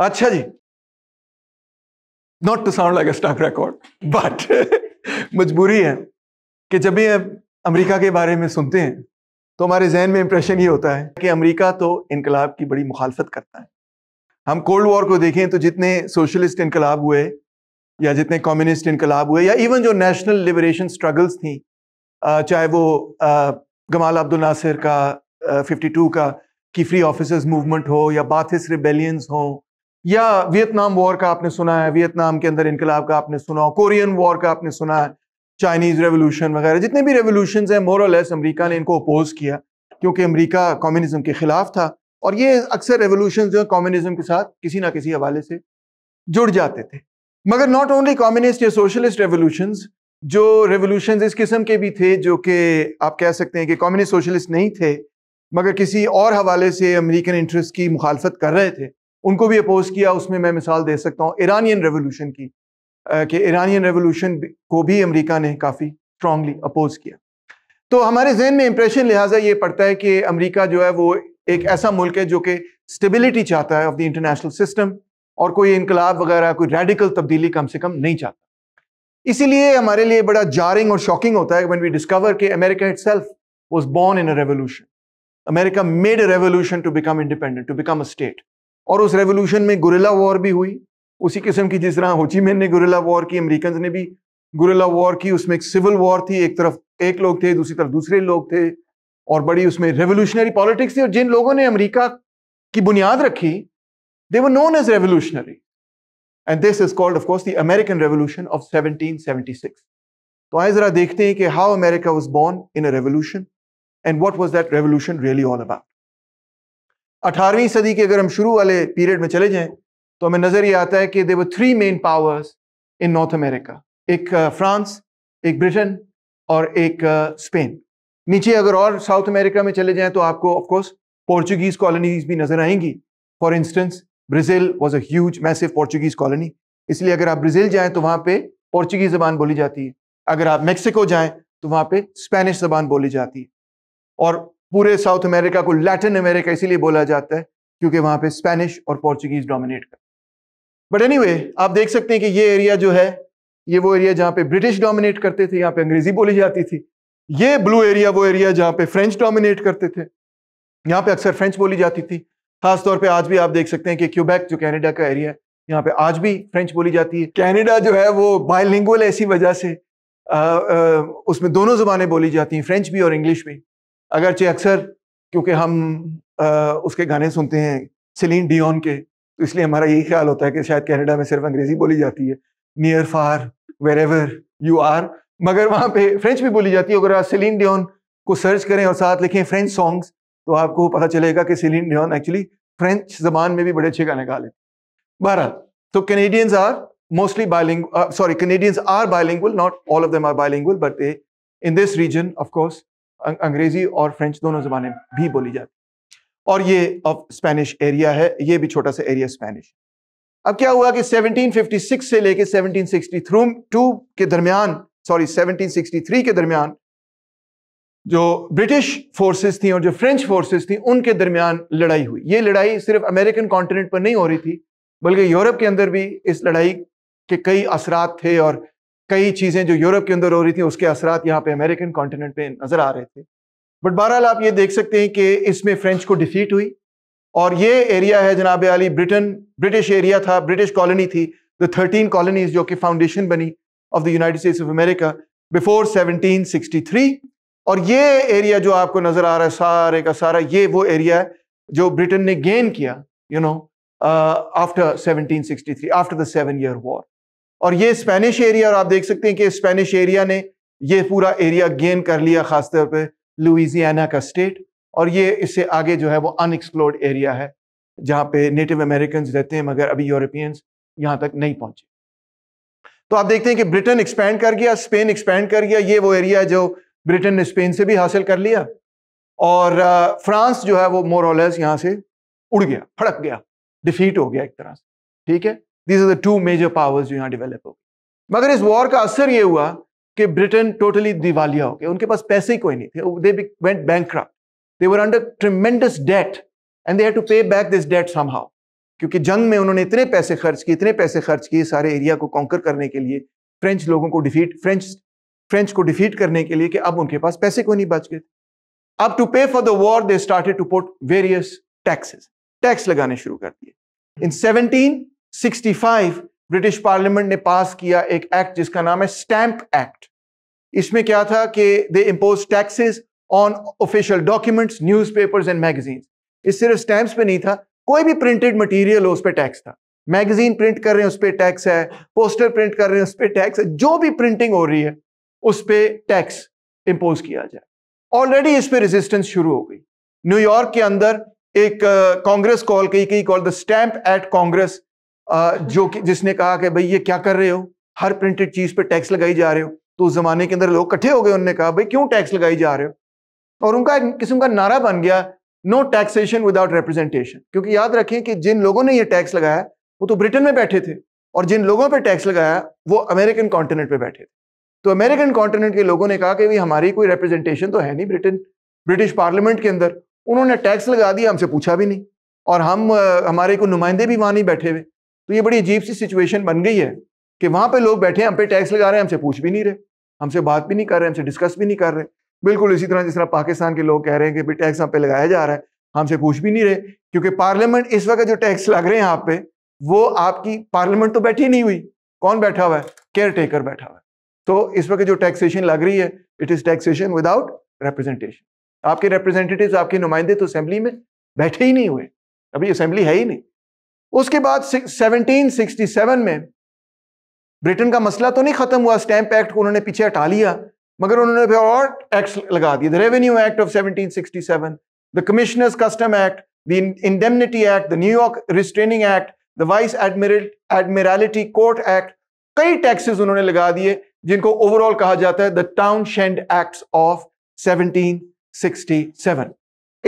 अच्छा जी not to sound like stuck record but मजबूरी है कि जब भी अमेरिका के बारे में सुनते हैं तो हमारे जहन में इंप्रेशन ये होता है कि अमेरिका तो इनकलाब की बड़ी मुखालफत करता है हम कोल्ड वॉर को देखें तो जितने सोशलिस्ट इनकलाब हुए या जितने कम्युनिस्ट इनकलाब हुए या इवन जो नेशनल लिबरेशन स्ट्रगल्स थी चाहे वो गमाल अब्दुल नासिर का 52 का की फ्री ऑफिसर्स मूवमेंट हो या बाथिस रिबेलियंस हो या वियतनाम वॉर का आपने सुना है वियतनाम के अंदर इनकलाब का आपने सुना कोरियन वॉर का आपने सुना है चाइनीज रेवोल्यूशन वगैरह जितने भी रेवोल्यूशन हैं मोर लेस अमरीका ने इनको अपोज किया क्योंकि अमरीका कम्युनिज्म के खिलाफ था और ये अक्सर रेवोल्यूशन जो है कॉम्युनिज्म के साथ किसी ना किसी हवाले से जुड़ जाते थे मगर नॉट ओनली कॉम्युनिस्ट या सोशलिस्ट रेवोल्यूशन जो रेवोल्यूशन इस किस्म के भी थे जो कि आप कह सकते हैं कि कम्युनिस्ट सोशलिस्ट नहीं थे मगर किसी और हवाले से अमेरिकन इंटरेस्ट की मुखालफत कर रहे थे उनको भी अपोज किया उसमें मैं मिसाल दे सकता हूँ ईरानियन रेवोल्यूशन की कि ईरानियन रेवोल्यूशन को भी अमेरिका ने काफ़ी स्ट्रांगली अपोज किया तो हमारे जहन में इंप्रेशन लिहाजा ये पड़ता है कि अमेरिका जो है वो एक ऐसा मुल्क है जो कि स्टेबिलिटी चाहता है ऑफ द इंटरनेशनल सिस्टम और कोई इनकलाब वगैरह कोई रेडिकल तब्दीली कम से कम नहीं चाहता इसीलिए हमारे लिए बड़ा जारिंग और शॉकिंग होता है वन वी डिस्कवर कि America itself was born in a revolution America made a revolution to become independent to become a state और उस रेवोल्यूशन में गुरेला वॉर भी हुई उसी किस्म की जिस तरह होचीमेन ने गुरेला वॉर की अमरीकन ने भी गुरेला वॉर की उसमें एक सिविल वॉर थी एक तरफ एक लोग थे दूसरी तरफ दूसरे लोग थे और बड़ी उसमें रेवोल्यूशनरी पॉलिटिक्स थी और जिन लोगों ने अमरीका की बुनियाद रखी they were known as revolutionary and this is called of course the American revolution of six तो आए जरा देखते हैं कि how America was born in a revolution and what was that revolution really all about अठारहवीं सदी के अगर हम शुरू वाले पीरियड में चले जाएं तो हमें नजर ये आता है कि there were three main powers in North America एक फ्रांस uh, एक ब्रिटेन और एक स्पेन uh, नीचे अगर और साउथ अमेरिका में चले जाएं तो आपको ऑफकोर्स पोर्चुगीज कॉलोनीज भी नजर आएंगी for instance Brazil was a massive Portuguese colony इसलिए अगर आप ब्राज़ील जाएं तो वहां पे पोर्चुगीज जबान बोली जाती है अगर आप मेक्सिको जाएं तो वहां पे स्पेनिश जबान बोली जाती है और पूरे साउथ अमेरिका को लैटिन अमेरिका इसीलिए बोला जाता है क्योंकि वहां पे स्पेनिश और पोर्चुगीज डोमिनेट कर बट एनी anyway, आप देख सकते हैं कि ये एरिया जो है ये वो एरिया जहां पे ब्रिटिश डोमिनेट करते थे यहाँ पे अंग्रेजी बोली जाती थी ये ब्लू एरिया वो एरिया जहाँ पे फ्रेंच डोमिनेट करते थे यहाँ पे अक्सर फ्रेंच बोली जाती थी खासतौर पर आज भी आप देख सकते हैं कि क्यूबैक जो कैनेडा का एरिया है यहाँ पे आज भी फ्रेंच बोली जाती है कैनेडा जो है वो बायलिंगुअल ऐसी वजह से आ, आ, उसमें दोनों जबानें बोली जाती हैं फ्रेंच भी और इंग्लिश भी अगरचे अक्सर क्योंकि हम आ, उसके गाने सुनते हैं सिलीन डियोन के तो इसलिए हमारा यही ख्याल होता है कि शायद कनाडा में सिर्फ अंग्रेज़ी बोली जाती है near far wherever you are मगर वहाँ पे फ्रेंच भी बोली जाती है अगर आप सिलीन डियोन को सर्च करें और साथ लिखें फ्रेंच सॉन्ग्स तो आपको पता चलेगा कि सिलीन डियोन एक्चुअली फ्रेंच जबान में भी बड़े अच्छे गाने गा लेते बहरा तो Canadians are mostly bilingual sorry Canadians are bilingual not all of of are bilingual but but they in this अं-, अंग्रेजी और फ्रेंच दोनों जबानें भी बोली जाती और ये अब स्पेनिश एरिया है ये भी छोटा सा एरिया स्पेनिश अब क्या हुआ कि 1756 से लेके 1762 के दरमियान सॉरी 1763 के दरमियान जो ब्रिटिश फोर्सेस थी और जो फ्रेंच फोर्सेस थी उनके दरमियान लड़ाई हुई ये लड़ाई सिर्फ अमेरिकन कॉन्टिनेंट पर नहीं हो रही थी बल्कि यूरोप के अंदर भी इस लड़ाई के कई असरात थे और कई चीज़ें जो यूरोप के अंदर हो रही थी उसके असरात यहाँ पे अमेरिकन कॉन्टिनेंट पे नज़र आ रहे थे बट बहरहाल आप ये देख सकते हैं कि इसमें फ्रेंच को डिफीट हुई और ये एरिया है जनाब अली ब्रिटेन ब्रिटिश एरिया था ब्रिटिश कॉलोनी थी द थर्टीन कॉलोनीज जो कि फाउंडेशन बनी of the United States of America before 1763 और ये एरिया जो आपको नज़र आ रहा है सारे का सारा ये वो एरिया है जो ब्रिटेन ने गेन किया you know after seventeen after the seven year war और ये स्पेनिश एरिया और आप देख सकते हैं कि स्पेनिश एरिया ने ये पूरा एरिया गेन कर लिया खासतौर पर लुइजियाना का स्टेट और ये इससे आगे जो है वो अनएक्सप्लोर्ड एरिया है जहां पे नेटिव अमेरिकन रहते हैं मगर अभी यूरोपियंस यहां तक नहीं पहुंचे तो आप देखते हैं कि ब्रिटेन एक्सपैंड कर गया स्पेन एक्सपेंड कर गया ये वो एरिया जो ब्रिटेन ने स्पेन से भी हासिल कर लिया और फ्रांस जो है वो मोरलेस यहां यहाँ से उड़ गया फड़क गया डिफीट हो गया एक तरह से ठीक है these are the two major powers जो यहाँ डेवलप हो मगर इस वॉर का असर ये हुआ कि ब्रिटेन टोटली दिवालिया हो गया उनके पास पैसे ही कोई नहीं थे they went bank they were under tremendous debt and they had to pay back this debt somehow क्योंकि जंग में उन्होंने इतने पैसे खर्च किए इतने पैसे खर्च किए सारे एरिया को कॉन्कर करने के लिए फ्रेंच लोगों को डिफीट फ्रेंच फ्रेंच को डिफीट करने के लिए कि अब उनके पास पैसे को नहीं बच गए अब to pay for the war they started to put various taxes tax लगाने शुरू कर दिए इन सेवनटीन 65 ब्रिटिश पार्लियामेंट ने पास किया एक एक्ट जिसका नाम है स्टैंप एक्ट इसमें क्या था कि they impose taxes on official documents newspapers and magazines इस सिर्फ स्टैंप्स पे नहीं था कोई भी प्रिंटेड मटेरियल हो उस पर टैक्स था मैगजीन प्रिंट कर रहे हैं उस पर टैक्स है पोस्टर प्रिंट कर रहे हैं उस पर टैक्स है जो भी प्रिंटिंग हो रही है उस पर टैक्स इंपोज किया जाए ऑलरेडी इस पर रेजिस्टेंस शुरू हो गई न्यूयॉर्क के अंदर एक कांग्रेस कॉल कही call the stamp act congress जो कि जिसने कहा कि भाई ये क्या कर रहे हो हर प्रिंटेड चीज़ पे टैक्स लगाई जा रहे हो तो उस जमाने के अंदर लोग इकट्ठे हो गए उन्होंने कहा भाई क्यों टैक्स लगाई जा रहे हो और उनका एक किस्म का नारा बन गया नो टैक्सेशन विदाउट रिप्रेजेंटेशन क्योंकि याद रखें कि जिन लोगों ने यह टैक्स लगाया वो तो ब्रिटेन में बैठे थे और जिन लोगों पर टैक्स लगाया वो अमेरिकन कॉन्टिनेंट पर बैठे थे तो अमेरिकन कॉन्टिनेंट के लोगों ने कहा कि भाई हमारी कोई रिप्रेजेंटेशन तो है नहीं ब्रिटेन ब्रिटिश पार्लियामेंट के अंदर उन्होंने टैक्स लगा दिया हमसे पूछा भी नहीं और हम हमारे को नुमाइंदे भी वहां नहीं बैठे हुए तो ये बड़ी अजीब सी सिचुएशन बन गई है कि वहां पे लोग बैठे हैं हम पे टैक्स लगा रहे हैं हमसे पूछ भी नहीं रहे हमसे बात भी नहीं कर रहे हमसे डिस्कस भी नहीं कर रहे बिल्कुल इसी तरह जिस तरह पाकिस्तान के लोग कह रहे हैं कि टैक्स हम पे लगाया जा रहा है हमसे पूछ भी नहीं रहे क्योंकि पार्लियामेंट इस वक्त जो टैक्स लग रहे हैं आप पे वो आपकी पार्लियामेंट तो बैठी नहीं हुई कौन बैठा हुआ है केयर टेकर बैठा हुआ है तो इस वक्त जो टैक्सेशन लग रही है it is taxation without representation आपके रिप्रेजेंटेटिव आपके नुमाइंदे तो असेंबली में बैठे ही नहीं हुए अभी असेंबली है ही नहीं उसके बाद 1767 में ब्रिटेन का मसला तो नहीं खत्म हुआ स्टैंप एक्ट को उन्होंने पीछे हटा लिया मगर उन्होंने फिर और एक्ट लगा दिए the revenue act of 1767 the commissioners custom act the indemnity act the New York restraining act the vice admiral admiralty court act कई टैक्सेस उन्होंने लगा दिए जिनको ओवरऑल कहा जाता है the Townshend act of 1767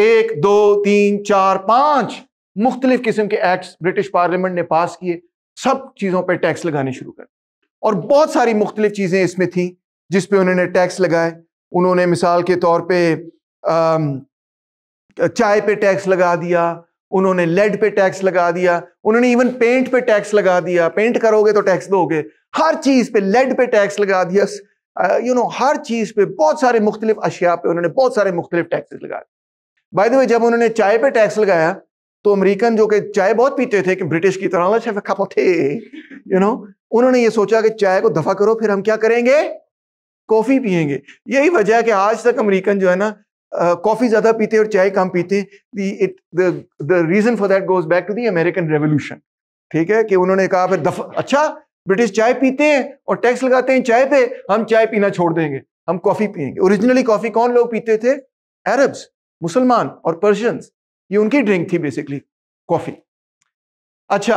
एक दो तीन चार पांच मुख्तलिफ किस्म के एक्ट्स ब्रिटिश पार्लियामेंट ने पास किए सब चीज़ों पर टैक्स लगाने शुरू कर और बहुत सारी मुख्तलिफ चीज़ें इसमें थी जिस उन्होंने टैक्स लगाए उन्होंने मिसाल के तौर पर चाय पे टैक्स लगा दिया उन्होंने लेड पे टैक्स लगा दिया उन्होंने इवन पेंट पे टैक्स लगा दिया पेंट करोगे तो टैक्स दोगे हर चीज़ पे लेड पे टैक्स लगा दिया यू नो हर चीज़ पे बहुत सारे मुख्तलिफ अशिया पे उन्होंने बहुत सारे मुख्तलिफ टैक्सेस लगाए बाय द वे जब उन्होंने चाय पे टैक्स लगाया तो अमेरिकन जो कि चाय बहुत पीते थे कि ब्रिटिश की तरह यू अच्छा, नो उन्होंने ये सोचा कि चाय को दफा करो फिर हम क्या करेंगे कॉफी पियेंगे यही वजह है कि आज तक अमेरिकन जो है ना कॉफी ज्यादा पीते और चाय कम पीते the reason for that goes back to the American revolution ठीक है कि उन्होंने कहा फिर दफा अच्छा ब्रिटिश चाय पीते हैं और टैक्स लगाते हैं चाय पे हम चाय पीना छोड़ देंगे हम कॉफी पियेंगे ओरिजिनली कॉफी कौन लोग पीते थे अरब्स मुसलमान और पर्शियंस ये उनकी ड्रिंक थी बेसिकली कॉफी अच्छा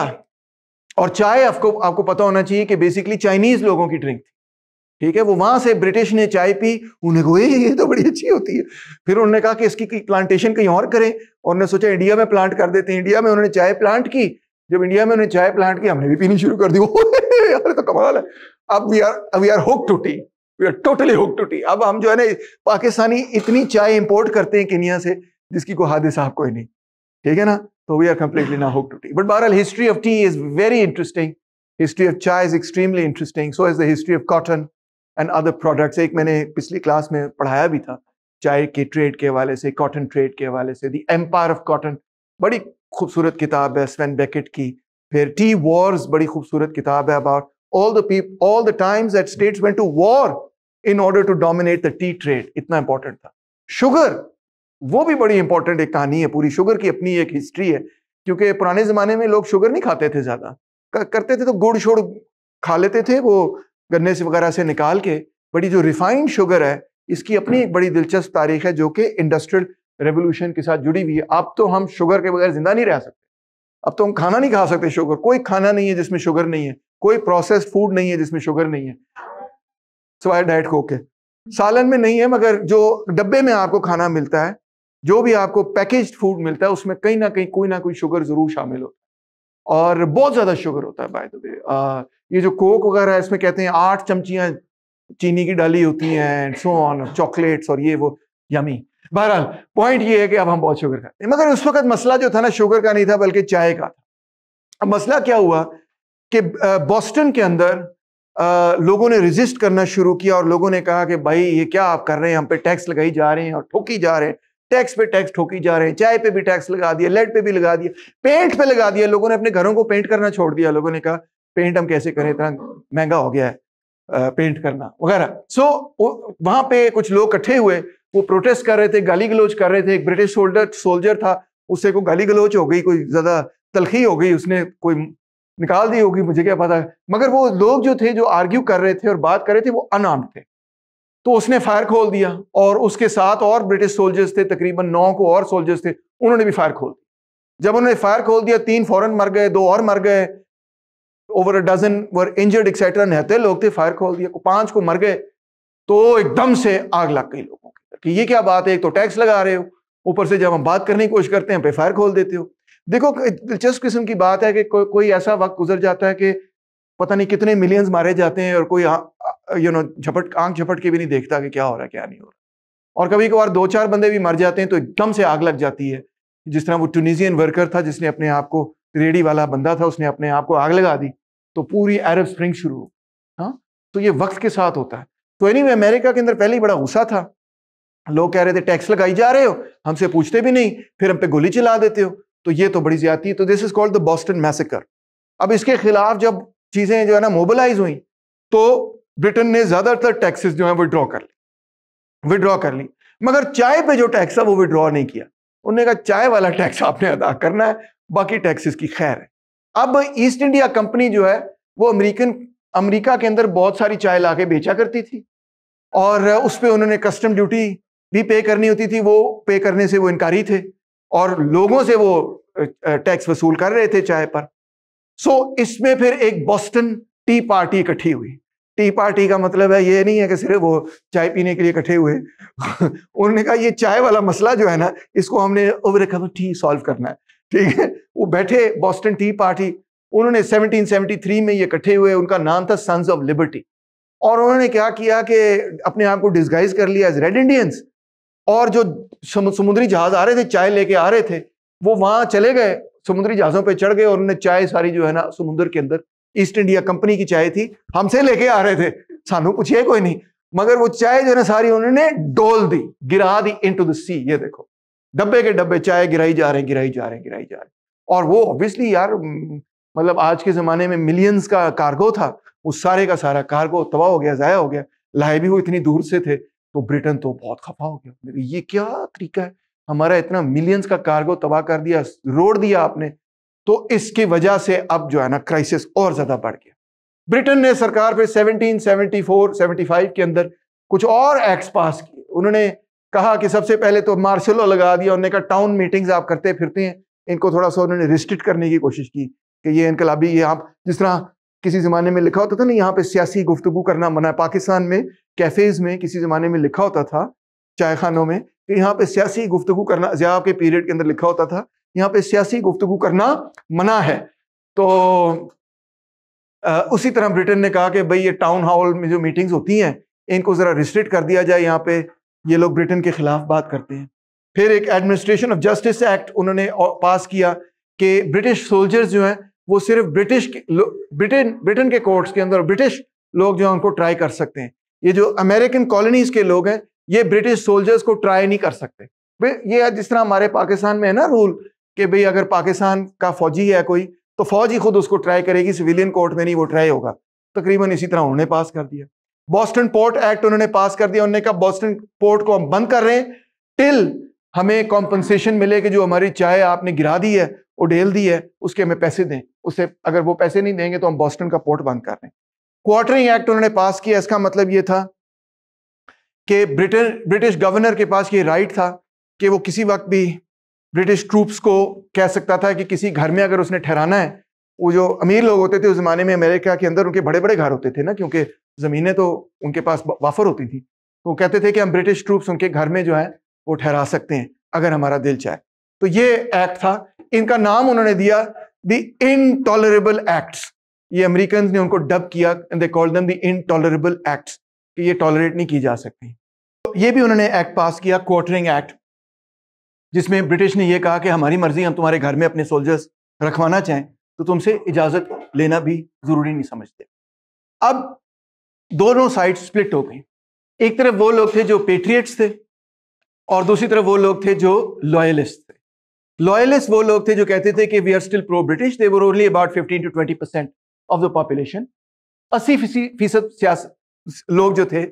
और चाय आपको आपको पता होना चाहिए कि बेसिकली चाइनीज लोगों की ड्रिंक थी ठीक है वो वहां से ब्रिटिश ने चाय पी उन्हें को ये तो बड़ी अच्छी होती है फिर उन्होंने कहा कि इसकी प्लांटेशन कहीं और करें और उन्होंने सोचा इंडिया में प्लांट कर देते हैं इंडिया में उन्होंने चाय प्लांट की जब इंडिया में उन्होंने चाय प्लांट की हमने भी पीनी शुरू कर दी यार तो कमाल है अब we are we are hook to tea we are totally hook to tea अब हम जो है ना पाकिस्तानी इतनी चाय इंपोर्ट करते हैं केनिया से जिसकी को हादिसा आपको कोई नहीं ठीक है ना तो वी आर कंप्लीटली ना हुक टू टी बट बहरहाल history of tea is very interesting history of chai is extremely interesting so is the history of cotton and other products एक मैंने पिछली क्लास में पढ़ाया भी था चाय के ट्रेड के हवाले से कॉटन ट्रेड के हवाले से दी एम्पायर ऑफ कॉटन बड़ी खूबसूरत किताब है स्वेन बेकेट की फिर टी वॉर्स बड़ी खूबसूरत किताब है about all the people all the times at states went to war in order to dominate the tea trade इतना इंपॉर्टेंट था शुगर वो भी बड़ी इंपॉर्टेंट एक कहानी है पूरी शुगर की अपनी एक हिस्ट्री है क्योंकि पुराने जमाने में लोग शुगर नहीं खाते थे ज्यादा करते थे तो गुड़ शुड़ खा लेते थे वो गन्ने से वगैरह से निकाल के बड़ी जो रिफाइंड शुगर है इसकी अपनी एक बड़ी दिलचस्प तारीख है जो कि इंडस्ट्रियल रेवोल्यूशन के साथ जुड़ी हुई है अब तो हम शुगर के बगैर जिंदा नहीं रह सकते अब तो हम खाना नहीं खा सकते शुगर कोई खाना नहीं है जिसमें शुगर नहीं है कोई प्रोसेस फूड नहीं है जिसमें शुगर नहीं है सवाए डाइट कोक के सालन में नहीं है मगर जो डब्बे में आपको खाना मिलता है जो भी आपको पैकेज फूड मिलता है उसमें कहीं ना कहीं कोई ना कोई शुगर जरूर शामिल होता है और बहुत ज्यादा शुगर होता है बाय द वे ये जो कोक वगैरह है इसमें कहते हैं आठ चमचियां चीनी की डाली होती हैं एंड सो ऑन चॉकलेट्स और ये वो यमी बहरहाल पॉइंट ये है कि अब हम बहुत शुगर खाते हैं मगर उस वक्त मसला जो था ना शुगर का नहीं था बल्कि चाय का था अब मसला क्या हुआ कि बॉस्टन के अंदर आ, लोगों ने रजिस्ट करना शुरू किया और लोगों ने कहा कि भाई ये क्या आप कर रहे हैं हम पे टैक्स लगाई जा रहे हैं और ठोकी जा रहे हैं टैक्स पे टैक्स ठोकी जा रहे हैं चाय पे भी टैक्स लगा दिया लेड पे भी लगा दिया पेंट पे लगा दिया लोगों ने अपने घरों को पेंट करना छोड़ दिया लोगों ने कहा पेंट हम कैसे करें इतना महंगा हो गया है पेंट करना वगैरह सो so, वहां पे कुछ लोग इकट्ठे हुए वो प्रोटेस्ट कर रहे थे गाली गलोच कर रहे थे एक ब्रिटिश सोल्डर सोल्जर था उससे को गाली गलोच हो गई कोई ज्यादा तलखी हो गई उसने कोई निकाल दी होगी मुझे क्या पता मगर वो लोग जो थे जो आर्ग्यू कर रहे थे और बात कर रहे थे वो अनाम थे तो उसने फायर खोल दिया और उसके साथ और ब्रिटिश सोल्जर्स थे तकरीबन नौ को और सोल्जर्स थे उन्होंने भी फायर खोल दिया जब उन्होंने फायर खोल दिया तीन फौरन मर गए दो और मर गए over a dozen were injured etcetera नहते लोग थे फायर खोल दिया पांच को मर गए तो एकदम से आग लग गई लोगों की कि ये क्या बात है एक तो टैक्स लगा रहे हो ऊपर से जब हम बात करने की कोशिश करते हैं पे फायर खोल देते हो देखो दिलचस्प किस्म की बात है कि को, कोई ऐसा वक्त गुजर जाता है कि पता नहीं कितने मिलियंस मारे जाते हैं और कोई हाँ, यू नो झपट आंख झपट के भी नहीं देखता कि क्या हो रहा है क्या नहीं हो रहा और कभी कभार दो चार बंदे भी मर जाते हैं तो एकदम से आग लग जाती है जिस तरह वो ट्यूनिजियन वर्कर था जिसने अपने आप को रेडी वाला बंदा था उसने अपने आप को आग लगा दी तो पूरी अरब स्प्रिंग शुरू हो हाँ तो ये वक्त के साथ होता है तो एनी anyway, अमेरिका के अंदर पहले ही बड़ा गुस्सा था लोग कह रहे थे टैक्स लगाई जा रहे हो हमसे पूछते भी नहीं फिर हम पे गोली चला देते हो तो ये तो बड़ी ज्यादा तो this is called the Boston massacre अब इसके खिलाफ जब चीजें जो है ना मोबिलाइज हुई तो ब्रिटेन ने ज्यादातर टैक्सेस जो है विड्रॉ कर ली विड्रॉ कर ली मगर चाय पे जो टैक्स है वो विड्रॉ नहीं किया उन्होंने कहा चाय वाला टैक्स आपने अदा करना है बाकी टैक्सेस की खैर है अब ईस्ट इंडिया कंपनी जो है वो अमेरिकन अमेरिका के अंदर बहुत सारी चाय ला बेचा करती थी और उस पर उन्होंने कस्टम ड्यूटी भी पे करनी होती थी वो पे करने से वो इनकारी थे और लोगों से वो टैक्स वसूल कर रहे थे चाय पर सो इसमें फिर एक बॉस्टन टी पार्टी इकट्ठी हुई टी पार्टी का मतलब है ये नहीं है कि सिर्फ वो चाय पीने के लिए इकट्ठे हुए उन्होंने कहा ये चाय वाला मसला जो है ना इसको हमने ओवर कवर टी सॉल्व करना है ठीक है वो बैठे बॉस्टन टी पार्टी उन्होंने 1773 में ये इकट्ठे हुए उनका नाम था सन्स ऑफ लिबर्टी और उन्होंने क्या किया कि अपने आप को डिस्गाइज कर लिया एज रेड इंडियंस और जो समुद्री जहाज आ रहे थे चाय लेके आ रहे थे वो वहां चले गए समुद्री जहाजों पर चढ़ गए और उन्होंने चाय सारी जो है ना समुद्र के अंदर ईस्ट इंडिया कंपनी की चाय थी हमसे लेके आ रहे थे सानू पूछिए कोई नहीं मगर वो चाय जो है ना सारी उन्होंने डोल दी गिरा दी इन टू द सी ये देखो डब्बे के डब्बे चाय गिराई जा रहे हैं गिराई जा रहे हैं गिराई जा रहे हैं और वो ऑब्वियसली यार मतलब आज के ज़माने में मिलियंस का कार्गो था वो सारे का सारा कार्गो तबाह हो गया ज़ाया हो गया लाए भी वो इतनी दूर से थे तो ब्रिटेन तो बहुत खफा हो गया ये क्या तरीका है हमारा इतना मिलियंस का कार्गो तबाह कर दिया रोड दिया आपने तो इसकी वजह से अब जो है ना क्राइसिस और ज्यादा बढ़ गया ब्रिटेन ने सरकार पे 1774 75 के अंदर कुछ और एक्ट पास किए उन्होंने कहा कि सबसे पहले तो मार्शलो लगा दिया उन्होंने कहा टाउन मीटिंग्स आप करते फिरते हैं इनको थोड़ा सा उन्होंने रिस्ट्रिक्ट करने की कोशिश की कि ये इनकलाबी ये आप जिस तरह किसी ज़माने में लिखा होता था ना यहाँ पे सियासी गुफ्तु करना मना पाकिस्तान में कैफ़ेज़ में किसी ज़माने में लिखा होता था चाय खानों में कि यहाँ पे सियासी गुफ्तु करना जया के पीरियड के अंदर लिखा होता था यहाँ पे सियासी गुफ्तगु करना मना है तो आ, उसी तरह ब्रिटेन ने कहा कि भाई ये टाउन हॉल में जो मीटिंग्स होती हैं इनको ज़रा रिस्ट्रिक्ट कर दिया जाए यहाँ पे ये लोग ब्रिटेन के खिलाफ बात करते हैं फिर एक एडमिनिस्ट्रेशन ऑफ जस्टिस एक्ट उन्होंने पास किया कि ब्रिटिश सोल्जर्स जो हैं वो सिर्फ ब्रिटिश ब्रिटेन ब्रिटेन के कोर्ट्स के अंदर ब्रिटिश लोग जो हैं उनको ट्राई कर सकते हैं ये जो अमेरिकन कॉलोनीज के लोग हैं ये ब्रिटिश सोल्जर्स को ट्राई नहीं कर सकते ये जिस तरह हमारे पाकिस्तान में है ना रूल कि भाई अगर पाकिस्तान का फौजी है कोई तो फौज ही खुद उसको ट्राई करेगी सिविलियन कोर्ट में नहीं वो ट्राई होगा तकरीबन इसी तरह उन्होंने पास कर दिया बॉस्टन पोर्ट एक्ट उन्होंने पास कर दिया उन्होंने कहा बॉस्टन पोर्ट को हम बंद कर रहे हैं टिल हमें कॉम्पनसेशन मिले कि जो हमारी चाय आपने गिरा दी है वो ढेल दी है उसके हमें पैसे दें उससे अगर वो पैसे नहीं देंगे तो हम बॉस्टन का पोर्ट बंद कर रहे हैं क्वार्टरिंग एक्ट उन्होंने पास किया इसका मतलब ये था कि ब्रिटेन ब्रिटिश गवर्नर के पास ये राइट था कि वो किसी वक्त भी ब्रिटिश ट्रूप्स को कह सकता था कि किसी घर में अगर उसने ठहराना है वो जो अमीर लोग होते थे उस जमाने में अमेरिका के अंदर उनके बड़े बड़े घर होते थे ना क्योंकि ज़मीनें तो उनके पास वाफर होती थी तो वो कहते थे कि हम ब्रिटिश ट्रूप्स उनके घर में जो है वो ठहरा सकते हैं अगर हमारा दिल चाहे तो ये एक्ट था इनका नाम उन्होंने दिया द इनटॉलरेबल एक्ट्स ये अमेरिकन ने उनको डब किया and they call them the intolerable acts कि ये टॉलरेट नहीं की जा सकती तो ये भी उन्होंने एक्ट पास किया क्वार्टरिंग एक्ट जिसमें ब्रिटिश ने यह कहा कि हमारी मर्जी हम तुम्हारे घर में अपने सोल्जर्स रखवाना चाहें तो तुमसे इजाजत लेना भी जरूरी नहीं समझते अब दोनों साइड स्प्लिट हो गई एक तरफ वो लोग थे जो पेट्रियट्स थे और दूसरी तरफ वो लोग थे जो लॉयलिस्ट थे लॉयलिस्ट वो लोग थे जो कहते थे कि we are still pro British they were only about 15 to 20 percent of the population अस्सी फीसद लोग जो थे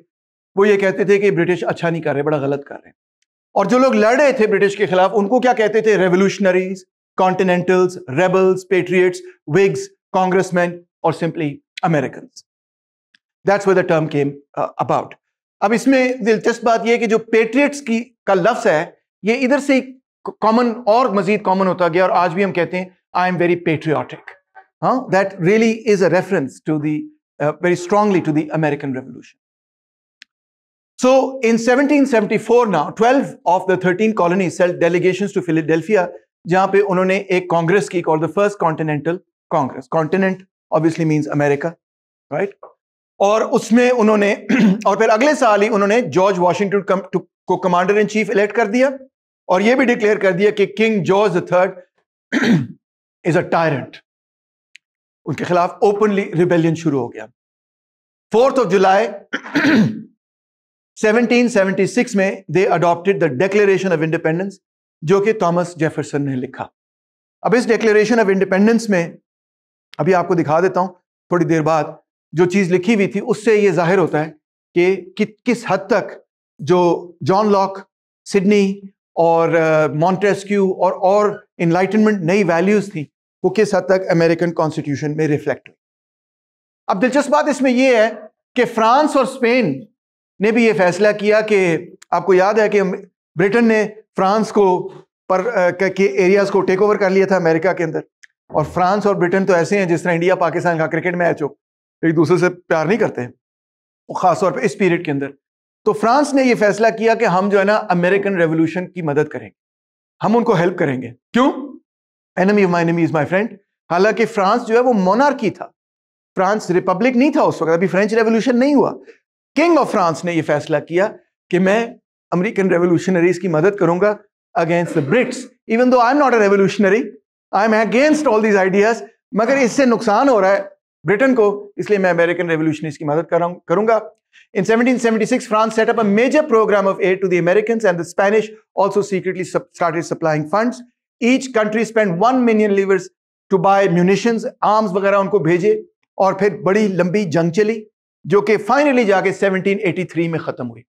वो ये कहते थे कि ब्रिटिश अच्छा नहीं कर रहे बड़ा गलत कर रहे हैं और जो लोग लड़ रहे थे ब्रिटिश के खिलाफ उनको क्या कहते थे revolutionaries continentals rebels patriots whigs congressman और simply American that's way the term came about अब इसमें दिलचस्प बात यह कि जो पेट्रियट्स की का लफ्स है ये इधर से कॉमन और मजीद कॉमन होता गया और आज भी हम कहते हैं आई एम वेरी पेट्रियाटिक हाँ that really is a reference to the very strongly to the American revolution So in 1774 now, 12 of the 13 colonies sent delegations to Philadelphia, जहां पे उन्होंने एक कांग्रेस की called the First Continental Congress. Continent obviously means America, right? और उसमें उन्होंने और फिर अगले साल ही उन्होंने जॉर्ज वॉशिंगटन को कमांडर इन चीफ इलेक्ट कर दिया और यह भी डिक्लेयर कर दिया कि king George the third is a tyrant उनके खिलाफ ओपनली रिबेलियन शुरू हो गया फोर्थ ऑफ जुलाई 1776 में they adopted the declaration of independence जो कि थॉमस जेफरसन ने लिखा अब इस डेक्लेन ऑफ इंडिपेंडेंस में अभी आपको दिखा देता हूं थोड़ी देर बाद जो चीज लिखी हुई थी उससे यह जाहिर होता है कि, कि किस हद तक जो जॉन लॉक सिडनी और मॉन्टेस्क्यू और और इनलाइटनमेंट नई वैल्यूज थी वो किस हद तक अमेरिकन कॉन्स्टिट्यूशन में रिफ्लेक्ट हुई अब दिलचस्प बात इसमें यह है कि फ्रांस और स्पेन ने भी ये फैसला किया कि आपको याद है कि ब्रिटेन ने फ्रांस को पर के एरियाज को टेक ओवर कर लिया था अमेरिका के अंदर और फ्रांस और ब्रिटेन तो ऐसे हैं जिस तरह इंडिया पाकिस्तान का क्रिकेट मैच हो एक दूसरे से प्यार नहीं करते खासतौर पर इस पीरियड के अंदर तो फ्रांस ने यह फैसला किया कि हम जो है ना अमेरिकन रेवोल्यूशन की मदद करेंगे हम उनको हेल्प करेंगे क्यों enemy of my enemy is my friend हालांकि फ्रांस जो है वो मोनार्की था फ्रांस रिपब्लिक नहीं था उस वक्त अभी फ्रेंच रेवोल्यूशन नहीं हुआ किंग ऑफ फ्रांस ने यह फैसला किया कि मैं अमेरिकन रेवोल्यूशनरीज की मदद करूंगा against the Brits even though I am not a revolutionary I am against all these ideas मगर इससे नुकसान हो रहा है ब्रिटेन को इसलिए मैं अमेरिकन रेवोल्यूशनरीज की मदद करूंगा in 1776, France set up a major program of aid to the Americans, and the Spanish also secretly sub started supplying funds. Each country spent one million livres to buy munitions, वगैरह उनको भेजे और फिर बड़ी लंबी जंग चली जो कि फाइनली जाके 1783 में खत्म हुई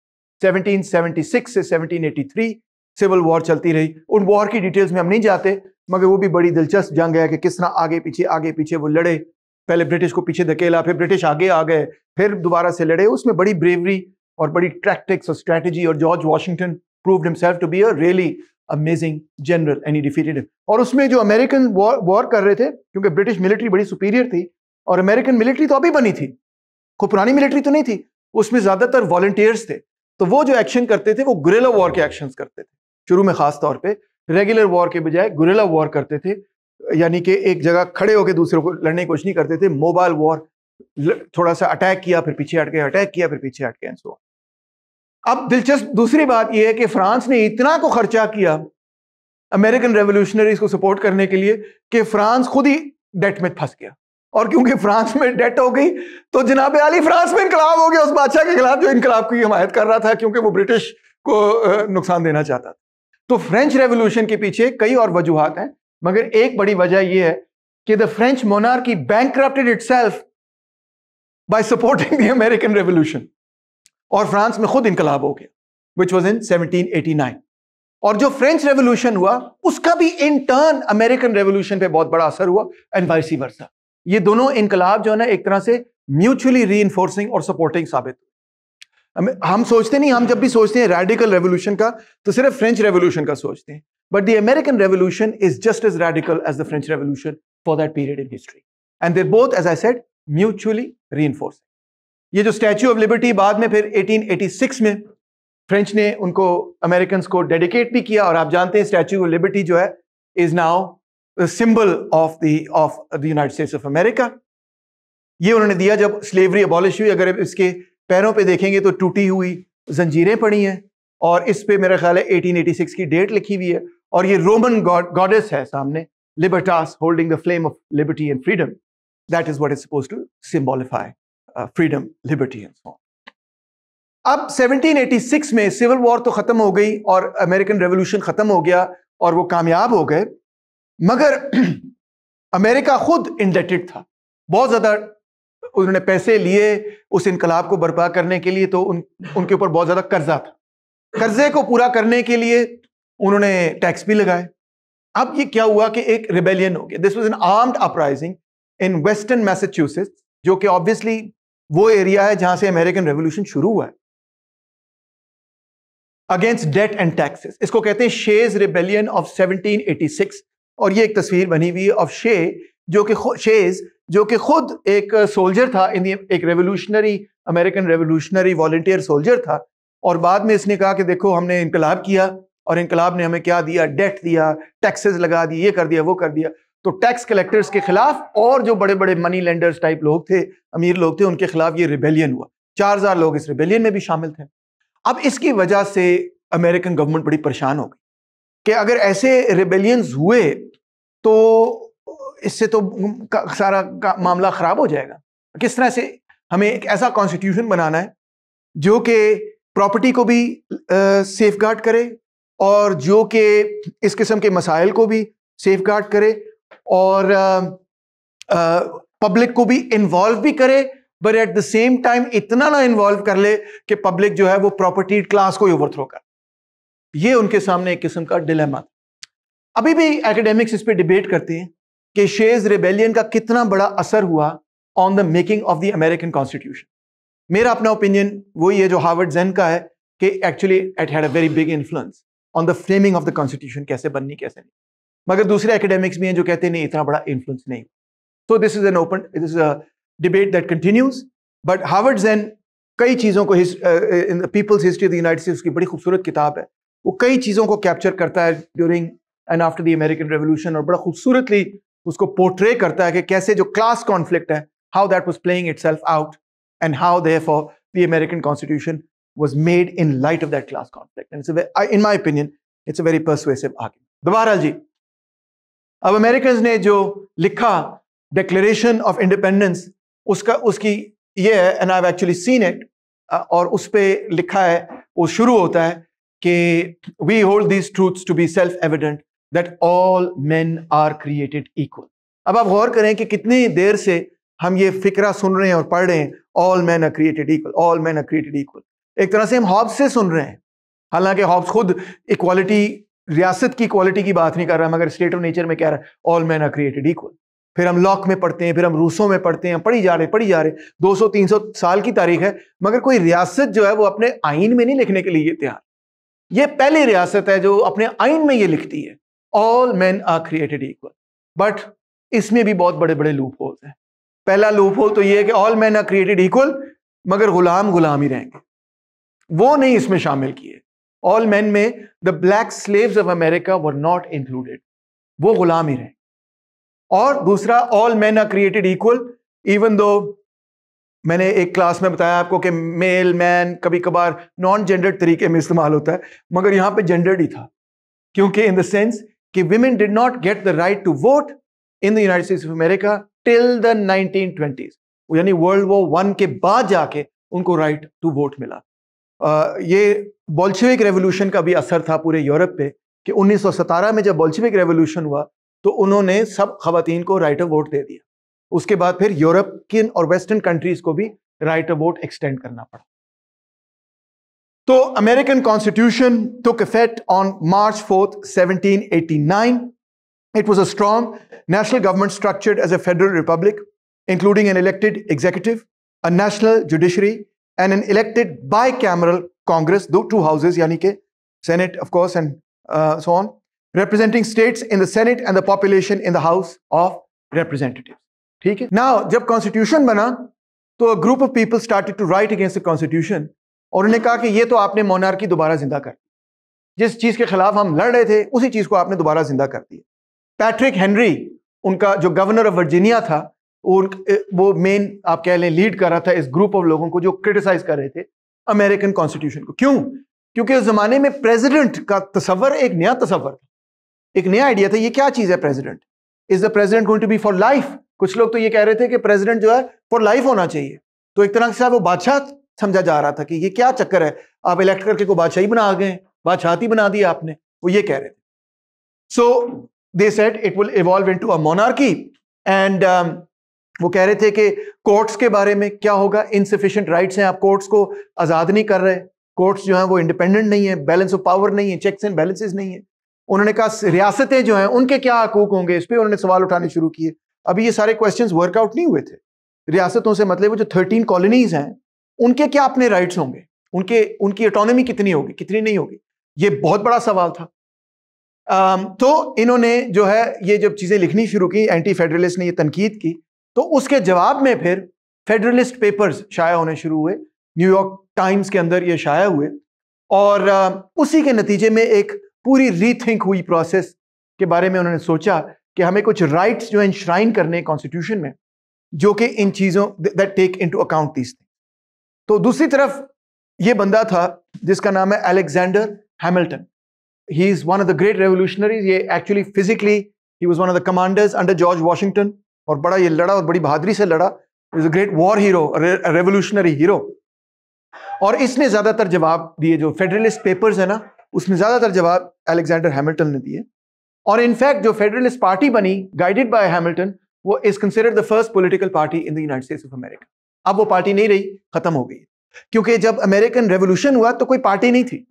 1776 से 1783 सिविल वॉर चलती रही उन वॉर की डिटेल्स में हम नहीं जाते मगर वो भी बड़ी दिलचस्प जंग है कि किस तरह आगे पीछे आगे पीछे वो लड़े पहले ब्रिटिश को पीछे धकेला फिर ब्रिटिश आगे आ गए फिर दोबारा से लड़े उसमें बड़ी ब्रेवरी और बड़ी ट्रैक्टिक्स और स्ट्रैटेजी और George Washington proved himself to be a really amazing general any defeated और उसमें जो अमेरिकन वॉर कर रहे थे क्योंकि ब्रिटिश मिलिट्री बड़ी सुपीरियर थी और अमेरिकन मिलिट्री तो अभी बनी थी कोई पुरानी मिलिट्री तो नहीं थी उसमें ज्यादातर वॉलंटियर्स थे तो वो जो एक्शन करते थे वो गुरेला वॉर के एक्शन करते थे शुरू में खास तौर पे रेगुलर वॉर के बजाय गुरेला वॉर करते थे यानी कि एक जगह खड़े होकर दूसरों को लड़ने की कोशिश नहीं करते थे मोबाइल वॉर थोड़ा सा अटैक किया फिर पीछे हट गए अटैक किया फिर पीछे हट गए सो अब दिलचस्प दूसरी बात यह है कि फ्रांस ने इतना को खर्चा किया अमेरिकन रेवोल्यूशनरीज को सपोर्ट करने के लिए कि फ्रांस खुद ही डेट में फंस गया और क्योंकि फ्रांस में डेट हो गई तो जनाब अली फ्रांस में इनकलाब हो गया उस बादशाह के खिलाफ जो इनकलाब की हमायत कर रहा था क्योंकि वो ब्रिटिश को नुकसान देना चाहता था तो फ्रेंच रेवोल्यूशन के पीछे कई और वजूहत हैं मगर एक बड़ी वजह यह है कि the French monarchy bankrupted itself by supporting the American revolution और फ्रांस में खुद इनकलाब हो गया which was in seventeen eighty nine और जो फ्रेंच रेवोल्यूशन हुआ उसका भी इन टर्न अमेरिकन रेवोल्यूशन पर बहुत बड़ा असर हुआ एंड वाइसी वर्षा ये दोनों इनकलाब जो है ना एक तरह से म्यूचुअली री और सपोर्टिंग साबित हुए हम सोचते नहीं हम जब भी सोचते हैं रेडिकल रेवोल्यूशन का तो सिर्फ फ्रेंच रेवोल्यूशन का सोचते हैं but the American revolution is just as radical as the French revolution for that period in history and they're both as I said mutually री ये जो स्टैच्यू ऑफ लिबर्टी बाद में फिर 1886 में फ्रेंच ने उनको अमेरिकन को डेडिकेट भी किया और आप जानते हैं स्टैच्यू ऑफ लिबर्टी जो है is now symbol of the of the United States of America ये उन्होंने दिया जब स्लेवरी अबॉलिश हुई अगर इसके पैरों पे देखेंगे तो टूटी हुई जंजीरें पड़ी हैं और इस पे मेरा ख्याल है 1886 की डेट लिखी हुई है और ये रोमन गॉडेस है सामने Libertas holding the flame of liberty and freedom that is what is suppose to symbolify freedom liberty and so अब 1786 में सिविल वॉर तो खत्म हो गई और अमेरिकन रेवोल्यूशन खत्म हो गया और वो कामयाब हो गए मगर अमेरिका खुद इंडेटेड था बहुत ज़्यादा उन्होंने पैसे लिए उस इनकलाब को बर्बाद करने के लिए तो उन उनके ऊपर बहुत ज़्यादा कर्जा था कर्जे को पूरा करने के लिए उन्होंने टैक्स भी लगाए अब ये क्या हुआ कि एक रिबेलियन हो गया this was an armed uprising in western Massachusetts जो कि ऑब्वियसली वो एरिया है जहां से अमेरिकन रेवोल्यूशन शुरू हुआ है अगेंस्ट डेट एंड टैक्सेस इसको कहते हैं शेज रिबेलियन ऑफ 1786 और ये एक तस्वीर बनी हुई ऑफ शे जो कि शेज जो कि खुद एक सोल्जर uh, था इन एक revolutionary American revolutionary volunteer soldier था और बाद में इसने कहा कि देखो हमने इनकलाब किया और इनकलाब ने हमें क्या दिया डेट दिया टैक्सेस लगा दिए ये कर दिया वो कर दिया तो टैक्स कलेक्टर्स के खिलाफ और जो बड़े बड़े मनी लेंडर्स टाइप लोग थे अमीर लोग थे उनके खिलाफ ये रिबेलियन हुआ चार हजार लोग इस रिबेलियन में भी शामिल थे अब इसकी वजह से अमेरिकन गवर्नमेंट बड़ी परेशान हो गई कि अगर ऐसे रिबेलियंस हुए तो इससे तो सारा का मामला ख़राब हो जाएगा किस तरह से हमें एक ऐसा कॉन्स्टिट्यूशन बनाना है जो कि प्रॉपर्टी को भी सेफ गार्ड करे और जो कि इस किस्म के मसाइल को भी सेफ गार्ड करे और पब्लिक को भी इन्वॉल्व भी करे but at the same time इतना ना इन्वॉल्व कर ले कि पब्लिक जो है वो प्रॉपर्टी क्लास को ओवरथ्रो कर ये उनके सामने एक किस्म का डिलेमा था अभी भी एकेडमिक्स इस पर डिबेट करते हैं कि शेज रिबेलियन का कितना बड़ा असर हुआ on the making of the American constitution मेरा अपना ओपिनियन वही है जो हार्वर्ड जेन का है कि actually it had a very big influence on the framing of the constitution कैसे बननी कैसे नहीं मगर दूसरे एकेडमिक्स भी हैं जो कहते नहीं इतना बड़ा इन्फ्लुएंस नहीं so this is an open this is a debate that continues but Howard Zinn कई चीज़ों को people's history of the United States की बड़ी खूबसूरत किताब है वो कई चीज़ों को कैप्चर करता है during and after the American revolution और बड़ा खूबसूरतली उसको पोर्ट्रे करता है कि कैसे जो क्लास कॉन्फ्लिक्ट है how that was playing itself out and how they for the American constitution was made in light of that class conflict in my opinion it's a very persuasive आगे दोबारा जी अब American ने जो लिखा declaration of independence उसका उसकी ये है and I actually seen it और उस पर लिखा है वो शुरू होता है कि we hold these truths to be self evident that all men are created equal अब आप गौर करें कि कितनी देर से हम ये फिक्रा सुन रहे हैं और पढ़ रहे हैं all man are created equal all man are created equal एक तरह से हम हॉब्स से सुन रहे हैं हालांकि हॉब्स खुद इक्वालिटी रियासत की इक्वालिटी की बात नहीं कर रहा मगर स्टेट ऑफ नेचर में कह रहा है all man are created equal फिर हम लॉक में पढ़ते हैं फिर हम रूसों में पढ़ते हैं पढ़ी जा रहे पढ़ी जा रहे 200-300 साल की तारीख है मगर कोई रियासत जो है वो अपने आइन में नहीं लिखने के लिए तैयार ये पहली रियासत है जो अपने आइन में ये लिखती है all man are created equal but इसमें भी बहुत बड़े बड़े लूप होल्स हैं पहला लूप होल तो ये है कि all man are created equal मगर गुलाम गुलाम ही रहेंगे वो नहीं इसमें शामिल किए ऑल मैन में the black slaves of America were not included वो गुलाम ही रहे और दूसरा all man are created equal even though मैंने एक क्लास में बताया आपको कि मेल मैन कभी कभार नॉन जेंडर्ड तरीके में इस्तेमाल होता है मगर यहाँ पे जेंडर्ड ही था क्योंकि इन द सेंस कि women did not get the right to vote in the United States of America till the nineteen यानी वर्ल्ड वॉर वन के बाद जाके उनको राइट टू वोट मिला आ, ये बॉल्शविक रेवोल्यूशन का भी असर था पूरे यूरोप पे कि 1917 में जब बॉल्शविक रेवोल्यूशन हुआ तो उन्होंने सब खातन को राइट ऑफ वोट दे दिया उसके बाद फिर यूरोप किन और वेस्टर्न कंट्रीज को भी राइट ऑफ वोट एक्सटेंड करना पड़ा तो American constitution took effect on March fourth seventeen it was a strong national government structure as a federal republic including an elected executive a national judiciary and an elected bicameral congress दो two houses यानी के senate of course and so on representing state in the and the population in the house of representative ठीक है ना जब constitution बना तो group of people started to right against the constitution और उन्होंने कहा कि ये तो आपने मोनार्की दोबारा जिंदा कर जिस चीज के खिलाफ हम लड़ रहे थे उसी चीज को आपने दोबारा जिंदा कर दिया पैट्रिक हेनरी उनका जो गवर्नर ऑफ वर्जीनिया था और वो मेन आप कह लें लीड कर रहा था इस ग्रुप ऑफ लोगों को जो क्रिटिसाइज कर रहे थे अमेरिकन कॉन्स्टिट्यूशन को क्यों क्योंकि उस जमाने में प्रेसिडेंट का तस्वर एक नया तस्वर था एक नया आइडिया था ये क्या चीज है president is the president going to be for life कुछ लोग तो ये कह रहे थे कि प्रेसिडेंट जो है फॉर लाइफ होना चाहिए तो एक तरह से वो बादशाह समझा जा रहा था कि ये क्या चक्कर है आप इलेक्ट करके को ही बना गए ही बना दी आपने वो ये कह रहे थे so they said it will evolve into a monarchy and वो कह रहे थे कि कोर्ट्स के बारे में क्या होगा इनसफिशियंट राइट्स हैं आप कोर्ट्स को आज़ाद नहीं कर रहे कोर्ट्स जो हैं वो इंडिपेंडेंट नहीं है बैलेंस ऑफ पावर नहीं है चेक्स एंड बैलेंसेज नहीं है उन्होंने कहा रियासतें जो हैं उनके क्या हकूक होंगे इस पर उन्होंने सवाल उठाने शुरू किए अभी ये सारे क्वेश्चंस वर्कआउट नहीं हुए थे रियासतों से मतलब जो थर्टीन कॉलोनीज हैं उनके क्या अपने राइट्स होंगे उनके उनकी ऑटोनॉमी कितनी होगी कितनी नहीं होगी ये बहुत बड़ा सवाल था आ, तो इन्होंने जो है ये जब चीज़ें लिखनी शुरू की एंटी फेडरलिस्ट ने यह तनकीद की तो उसके जवाब में फिर फेडरलिस्ट पेपर्स शाया होने शुरू हुए न्यूयॉर्क टाइम्स के अंदर ये शाया हुए और उसी के नतीजे में एक पूरी रीथिंक हुई प्रोसेस के बारे में उन्होंने सोचा कि हमें कुछ राइट्स जो इंश्राइन करने कॉन्स्टिट्यूशन में जो कि इन चीज़ों that take into account these तो दूसरी तरफ ये बंदा था जिसका नाम है Alexander Hamilton he is one of the great revolutionaries ये actually physically he was one of the commanders under George Washington और बड़ा ये लड़ा और बड़ी बहादुरी से लड़ा is a great war hero revolutionary hero और इसने ज़्यादातर जवाब दिए जो फेडरलिस्ट पेपर्स है ना उसमें ज़्यादातर जवाब अलेक्जेंडर हैमिल्टन ने दिए और इनफैक्ट जो फेडरलिस्ट पार्टी बनी गाइडेड बाय हैमिल्टन वो is considered the first political party in the United States of America अब वो पार्टी नहीं रही खत्म हो गई क्योंकि जब अमेरिकन रेवोल्यूशन हुआ तो कोई पार्टी नहीं थी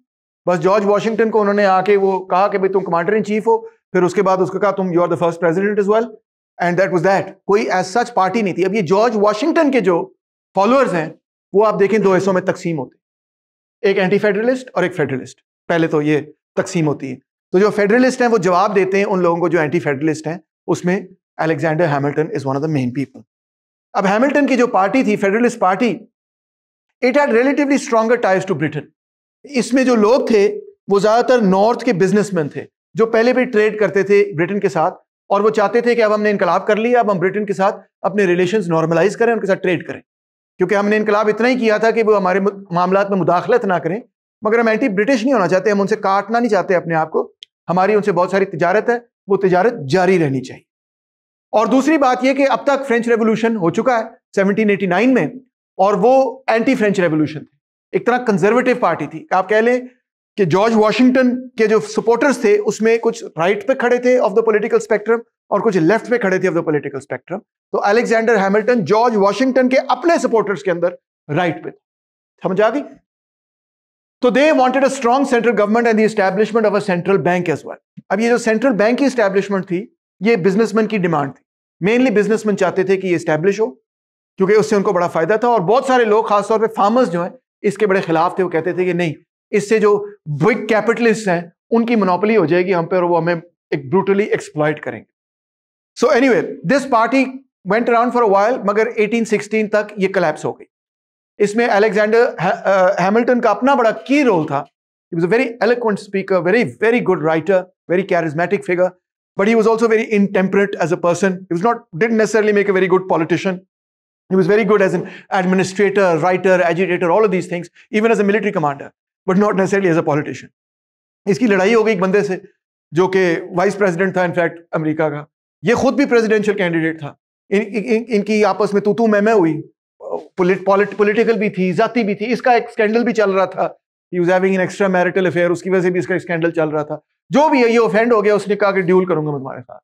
बस जॉर्ज वॉशिंगटन को उन्होंने आके वो कहा कि भाई तुम कमांडर इन चीफ हो फिर उसके बाद उसको कहा तुम you are the first president is well and that was that कोई एज सच पार्टी नहीं थी अब ये जॉर्ज वॉशिंगटन के जो फॉलोअर्स हैं वो आप देखें दो हिस्सों में तकसीम होते एक एंटी फेडरलिस्ट और एक फेडरलिस्ट पहले तो ये तकसीम होती है तो जो फेडरलिस्ट हैं वो जवाब देते हैं उन लोगों को जो एंटी फेडरलिस्ट हैं उसमें Alexander Hamilton is one of the main people अब हैमिल्टन की जो पार्टी थी federalist party it had relatively stronger ties to Britain इसमें जो लोग थे वो ज़्यादातर नॉर्थ के बिजनेसमैन थे जो पहले भी ट्रेड करते थे ब्रिटेन के साथ और वो चाहते थे कि अब हमने इनकलाब कर लिया अब हम ब्रिटेन के साथ अपने रिलेशन नॉर्मलाइज करें उनके साथ ट्रेड करें क्योंकि हमने इनकलाब इतना ही किया था कि वो हमारे मामला में मुदाखलत ना करें मगर हम एंटी ब्रिटिश नहीं होना चाहते हम उनसे काटना नहीं चाहते अपने आप को हमारी उनसे बहुत सारी तजारत है वो तजारत जारी रहनी चाहिए और दूसरी बात यह कि अब तक फ्रेंच रेवोल्यूशन हो चुका है 1789 में और वो एंटी फ्रेंच रेवोल्यूशन थे एक तरह कंजर्वेटिव पार्टी थी आप कह लें कि जॉर्ज वॉशिंगटन के जो सपोर्टर्स थे उसमें कुछ राइट पे खड़े थे ऑफ द पॉलिटिकल स्पेक्ट्रम और कुछ लेफ्ट पे खड़े थे ऑफ द पॉलिटिकल स्पेक्ट्रम तो अलेक्जेंडर हैमिल्टन जॉर्ज वॉशिंगटन के अपने सपोर्टर्स के अंदर राइट पे समझ आ गई तो they wanted a strong central government and the of a central bank as well अब ये जो सेंट्रल बैंक की स्टैब्लिशमेंट थी ये बिजनेसमैन की डिमांड थी मेनली बिजनेसमैन चाहते थे कि ये स्टैब्लिश हो क्योंकि उससे उनको बड़ा फायदा था और बहुत सारे लोग खासतौर पर फार्मर्स जो है इसके बड़े खिलाफ थे वो कहते थे कि नहीं इससे जो बिग कैपिटलिस्ट हैं उनकी मोनोपली हो जाएगी हम पे और वो हमें एक ब्रूटली एक्सप्लॉयट करेंगे so any this party went around for a while मगर 1816 तक ये कलेप्स हो गई इसमें अलेक्जेंडर हैमिल्टन uh, का अपना बड़ा की रोल था was a very eloquent speaker very very good writer very charismatic figure but he was also very intemperate as a person is not did necessarily make a very good politician he was very good as an administrator writer agitator, all of these things, even as a military commander, but not necessarily as a इसकी लड़ाई हो गई एक बंदे से जो कि vice president था इनफैक्ट अमरीका का ये खुद भी प्रेजिडेंशियल कैंडिडेट था इन, इन, इनकी आपस में तो तू मैं मैं हुई पॉलिटिकल भी थी जाति भी थी इसका एक स्कैंडल भी चल रहा था he was an extra marital affair उसकी वजह से भी इसका स्कैंडल चल रहा था जो भी है ये ऑफेंड हो गया उसने कहा कि ड्यूल करूंगा मैं तुम्हारे साथ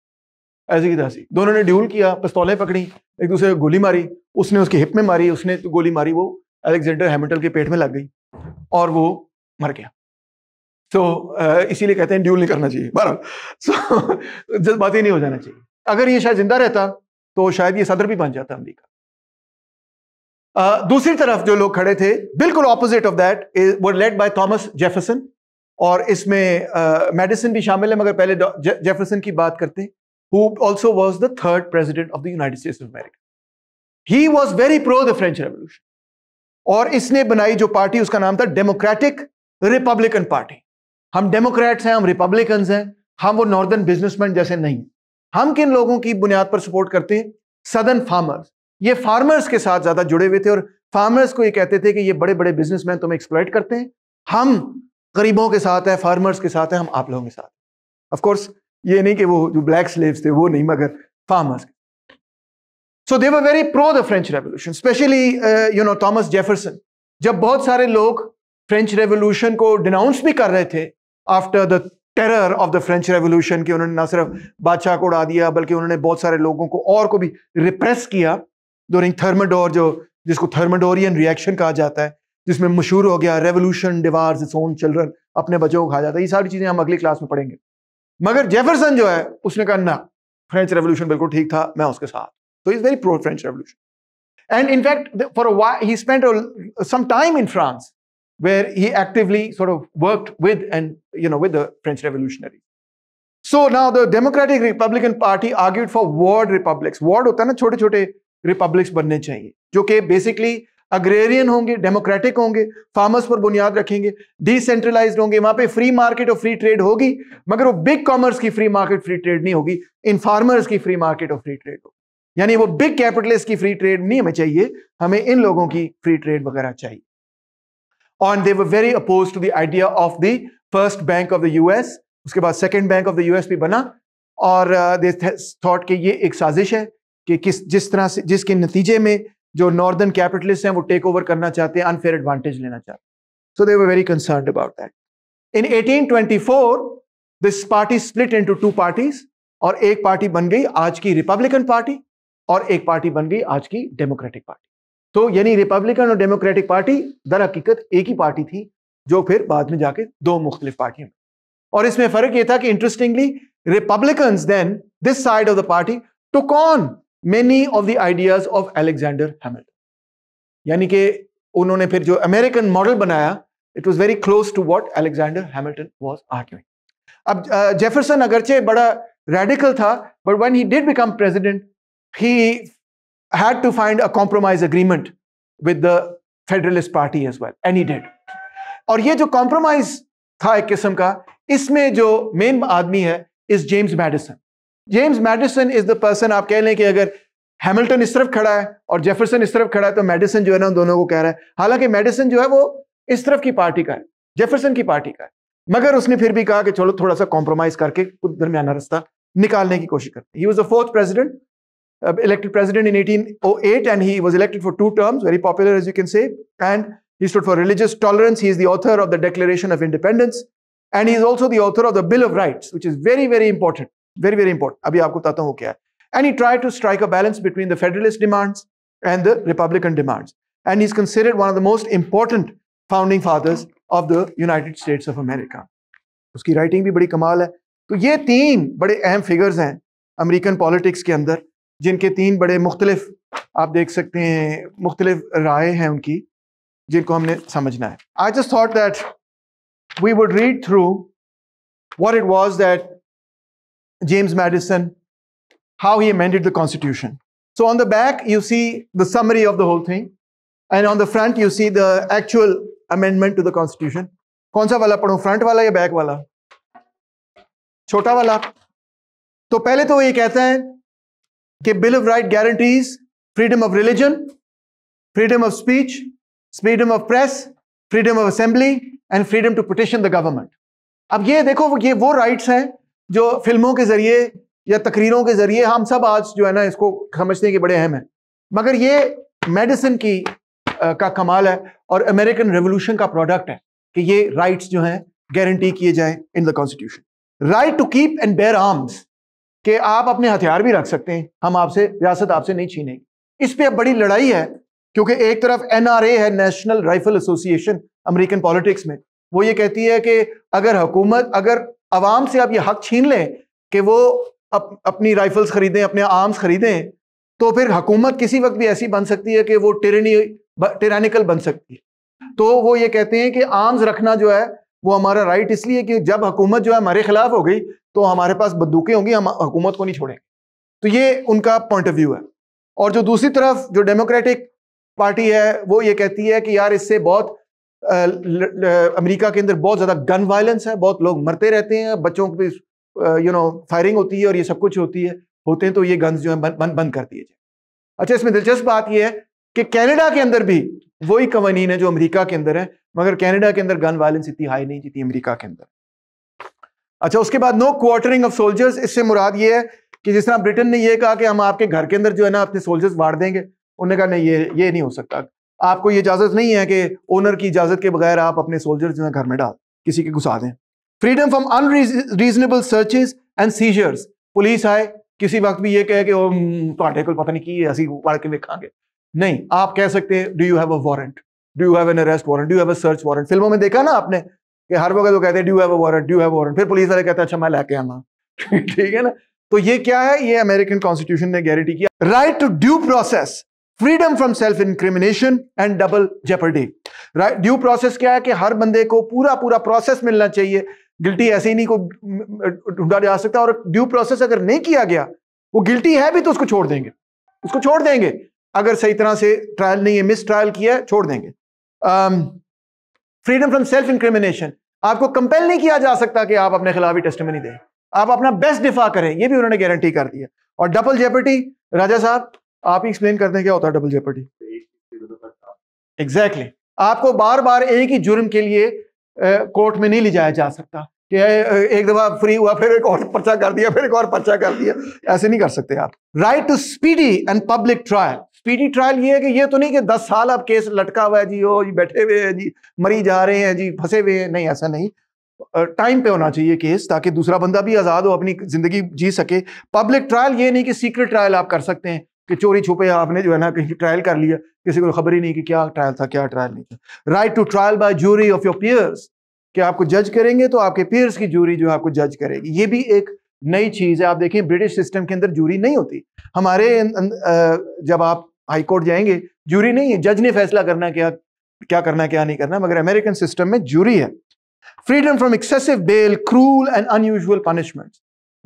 ऐसे की दासी दोनों ने ड्यूल किया पिस्तौलें पकड़ी एक दूसरे को गोली मारी उसने उसके हिप में मारी उसने तो गोली मारी वो अलेक्जेंडर हैमिल्टन के पेट में लग गई और वो मर गया तो so, uh, इसीलिए कहते हैं ड्यूल नहीं करना चाहिए बहरहाल सो so, जज्बाती नहीं हो जाना चाहिए अगर ये शायद जिंदा रहता तो शायद ये सदर भी बन जाता अमरीका दूसरी तरफ जो लोग खड़े थे बिल्कुल opposite of that were led by Thomas Jefferson और इसमें मेडिसन uh, भी शामिल है मगर पहले जेफरसन की बात करते who also was the third president of the United States of America he was very pro the French Revolution और इसने बनाई जो पार्टी उसका नाम था डेमोक्रेटिक रिपब्लिकन पार्टी हम डेमोक्रेट्स हैं हम रिपब्लिकन हैं हम वो नॉर्दर्न बिजनेसमैन जैसे नहीं हम किन लोगों की बुनियाद पर सपोर्ट करते हैं सदर्न फार्मर्स ये फार्मर्स के साथ ज्यादा जुड़े हुए थे और फार्मर्स को ये कहते थे कि ये बड़े बड़े बिजनेसमैन तुम्हें एक्सप्लॉइट करते हैं हम गरीबों के साथ है फार्मर्स के साथ हैं हम आप लोगों के साथ ऑफ कोर्स ये नहीं कि वो जो ब्लैक स्लेव्स थे वो नहीं मगर farmers so they were very pro the French Revolution specially you know Thomas Jefferson जब बहुत सारे लोग फ्रेंच रेवोल्यूशन को डिनाउंस भी कर रहे थे after the terror of the French Revolution कि उन्होंने ना सिर्फ बादशाह को उड़ा दिया बल्कि उन्होंने बहुत सारे लोगों को और को भी रिप्रेस किया ड्यूरिंग थर्मोडोर जो जिसको थर्मोडोरियन रिएक्शन कहा जाता है जिसमें मशहूर हो गया रेवोल्यूशन डिवार्स इट्स चिल्ड्रन अपने बच्चों को खा जाता है ये सारी चीजें हम अगली क्लास में पढ़ेंगे मगर जेफरसन जो है उसने कहा ना फ्रेंच रेवोल्यूशन बिल्कुल ठीक था मैं उसके साथ तो is very pro French Revolution and in fact for he spend some time in France where he actively sort of work with and you know with French revolutionary so now the Democratic Republican Party argued for ward republics ward होता है ना छोटे छोटे republics बनने चाहिए जो कि basically agrarian होंगे डेमोक्रेटिक होंगे फार्मर्स पर बुनियाद रखेंगे डिसेंट्रलाइज होंगे वहां पे फ्री मार्केट और फ्री ट्रेड होगी मगर वो बिग कॉमर्स की फ्री मार्केट फ्री ट्रेड नहीं होगी इन फार्मर्स की फ्री मार्केट और फ्री ट्रेड होगी यानी वो बिग कैपिटलिस्ट की फ्री ट्रेड नहीं हमें चाहिए हमें इन लोगों की फ्री ट्रेड वगैरह चाहिए on they very oppose to the idea of the First Bank of the US उसके बाद Second Bank of the US भी बना और uh, थॉट के ये एक साजिश है कि किस जिस तरह से जिसके नतीजे में जो नॉर्दर्न कैपिटलिस्ट हैं वो टेक ओवर करना चाहते हैं अनफेयर एडवांटेज लेना चाहते हैं so they were very concern about that in 1824 this party split into two parties और एक पार्टी बन गई आज की रिपब्लिकन पार्टी और एक पार्टी बन गई आज की डेमोक्रेटिक पार्टी तो यानी रिपब्लिकन और डेमोक्रेटिक पार्टी दर हकीकत एक ही पार्टी थी जो फिर बाद में जाके दो मुख्तलिफ पार्टियों में और इसमें फर्क यह था कि interestingly Republican then this side of the party to con many of the ideas of Alexander Hamilton यानी कि उन्होंने फिर जो अमेरिकन मॉडल बनाया it was very close to what Alexander Hamilton was arguing अब जेफरसन uh, अगरचे बड़ा radical था but when he did become president he had to find a compromise agreement with the Federalist Party as well any dead और ये जो compromise था एक किस्म का इसमें जो मेन आदमी है is James Madison James Madison is the person आप कह लें कि अगर हैमिल्टन इस तरफ खड़ा है और जेफरसन इस तरफ खड़ा है तो मेडिसन जो है ना उन दोनों को कह रहा है हालांकि मेडिसन जो है वो इस तरफ की पार्टी का है जेफरसन की पार्टी का है मगर उसने फिर भी कहा कि चलो थोड़ा सा कॉम्प्रोमाइज करके कुछ दरमियाना रास्ता निकालने की कोशिश करते he was a fourth president elected president in eighteen oh eight and he was elected for two terms very popular as you can say and he stood for religious tolerance he is the author of the declaration of Independence and he is also the author of the Bill of Rights which is very very important Very, very important. Abhi aapko बताता हूँ kya? And he tried to strike a balance between the Federalist demands and the Republican demands. And he's considered one of the most important founding fathers of the United States of America. Uski writing bhi badi kamal hai. To ye तीन bade अहम figures hain American politics ke andar, jinke तीन bade मुख्तलिफ आप देख सकते हैं मुख्तलिफ राय हैं उनकी जिनको हमने समझना है I just thought that we would read what it was that James Madison, how he amended the Constitution. So on the back, you see the summary of the whole thing. And on the front, you see the actual amendment to the Constitution. Which one should I front or back? Wala? Chota wala. So first, he says that the Bill of Rights guarantees freedom of religion, freedom of speech, freedom of press, freedom of assembly, and freedom to petition the government. Now, look, these are the rights. Hai. जो फिल्मों के जरिए या तकरीरों के जरिए हम सब आज जो है ना इसको समझने के बड़े अहम हैं मगर ये मेडिसिन की आ, का कमाल है और अमेरिकन रेवोल्यूशन का प्रोडक्ट है कि ये राइट्स जो हैं गारंटी किए जाएं in the Constitution right to keep and bear arms कि आप अपने हथियार भी रख सकते हैं हम आपसे रियासत आपसे नहीं छीने इस पर अब बड़ी लड़ाई है क्योंकि एक तरफ एन है National Rifle Association American politics में वो ये कहती है कि अगर हुकूमत अगर आवाम से आप ये हक छीन लें कि वो अप, अपनी राइफल्स खरीदें अपने आर्म्स खरीदें तो फिर हुकूमत किसी वक्त भी ऐसी बन सकती है कि वो टेरनी टेरानिकल बन सकती है तो वो ये कहते हैं कि आर्म्स रखना जो है वो हमारा राइट इसलिए कि जब हुकूमत जो है हमारे खिलाफ हो गई तो हमारे पास बंदूकें होंगी हम हुकूमत को नहीं छोड़ेंगे तो ये उनका पॉइंट ऑफ व्यू है और जो दूसरी तरफ जो डेमोक्रेटिक पार्टी है वो ये कहती है कि यार इससे बहुत अमेरिका के अंदर बहुत ज़्यादा गन वायलेंस है बहुत लोग मरते रहते हैं बच्चों को भी यू नो फायरिंग होती है और ये सब कुछ होती है होते हैं तो ये गन्स जो है बंद बंद बन कर दिए जाए अच्छा इसमें दिलचस्प बात यह है कि कैनेडा के अंदर भी वही कवानीन है जो अमेरिका के अंदर है मगर कैनेडा के अंदर गन वायलेंस इतनी हाई नहीं जितनी अमेरिका के अंदर अच्छा उसके बाद नो क्वार्टरिंग ऑफ सोल्जर्स इससे मुराद ये है कि जिस तरह ब्रिटेन ने यह कहा कि हम आपके घर के अंदर जो है ना अपने सोल्जर्स बांट देंगे उन्होंने कहा नहीं ये ये नहीं हो सकता आपको ये इजाजत नहीं है कि ओनर की इजाजत के बगैर आप अपने सोल्जर्स जो है घर में डाल किसी के घुसा दें freedom from unreasonable searches and seizures police आए किसी वक्त भी ये कहे कि थोड़े हम्म, को पता नहीं की असं पढ़ के देखांगे नहीं आप कह सकते हैं do you have a warrant do you have an arrest warrant do have a search warrant फिल्मों में देखा ना आपने कि हर वक्त वो कहते हैं do have a warrant do have warrant फिर पुलिस वाले कहते हैं अच्छा मैं लेके आना ठीक है ना तो ये क्या है ये अमेरिकन कॉन्स्टिट्यूशन ने गारंटी किया right to due process freedom from self incrimination and double jeopardy right due process क्या है कि हर बंदे को पूरा पूरा प्रोसेस मिलना चाहिए गिल्टी ऐसे ही नहीं को ढूंढा जा सकता और ड्यू प्रोसेस अगर नहीं किया गया वो गिल्टी है भी तो उसको छोड़ देंगे उसको छोड़ देंगे अगर सही तरह से ट्रायल नहीं है मिस ट्रायल किया है छोड़ देंगे फ्रीडम फ्रॉम सेल्फ इंक्रिमिनेशन आपको कंपेल नहीं किया जा सकता कि आप अपने खिलाफ ही नहीं दें आप अपना बेस्ट डिफा करें यह भी उन्होंने गारंटी कर दी है और डबल जेपर्टी राजा साहब आप ही एक्सप्लेन करते हैं क्या होता है डबल जेपर्टी एग्जैक्टली exactly. आपको बार बार एक ही जुर्म के लिए कोर्ट में नहीं ले जाया जा सकता कि एक दफा फ्री हुआ फिर एक और पर्चा कर दिया फिर एक और पर्चा कर दिया ऐसे नहीं कर सकते आप right to speedy and public trial speedy trial ये है कि ये तो नहीं कि दस साल अब केस लटका हुआ है जी हो जी बैठे हुए हैं जी मरी जा रहे हैं जी फंसे हुए हैं नहीं ऐसा नहीं टाइम पे होना चाहिए केस ताकि दूसरा बंदा भी आज़ाद हो अपनी ज़िंदगी जी सके पब्लिक ट्रायल ये नहीं कि सीक्रेट ट्रायल आप कर सकते हैं कि चोरी छुपे आपने जो है ना कहीं ट्रायल कर लिया किसी को तो खबर ही नहीं कि क्या ट्रायल था क्या ट्रायल नहीं था right to trial by jury of your peers कि आपको जज करेंगे तो आपके पीयर्स की जूरी जो है आपको जज करेगी ये भी एक नई चीज़ है आप देखिए ब्रिटिश सिस्टम के अंदर जूरी नहीं होती हमारे अं, अं, जब आप हाई कोर्ट जाएंगे जूरी नहीं है जज ने फैसला करना क्या क्या करना क्या नहीं करना मगर अमेरिकन सिस्टम में जूरी है freedom from excessive bail cruel and unusual punishment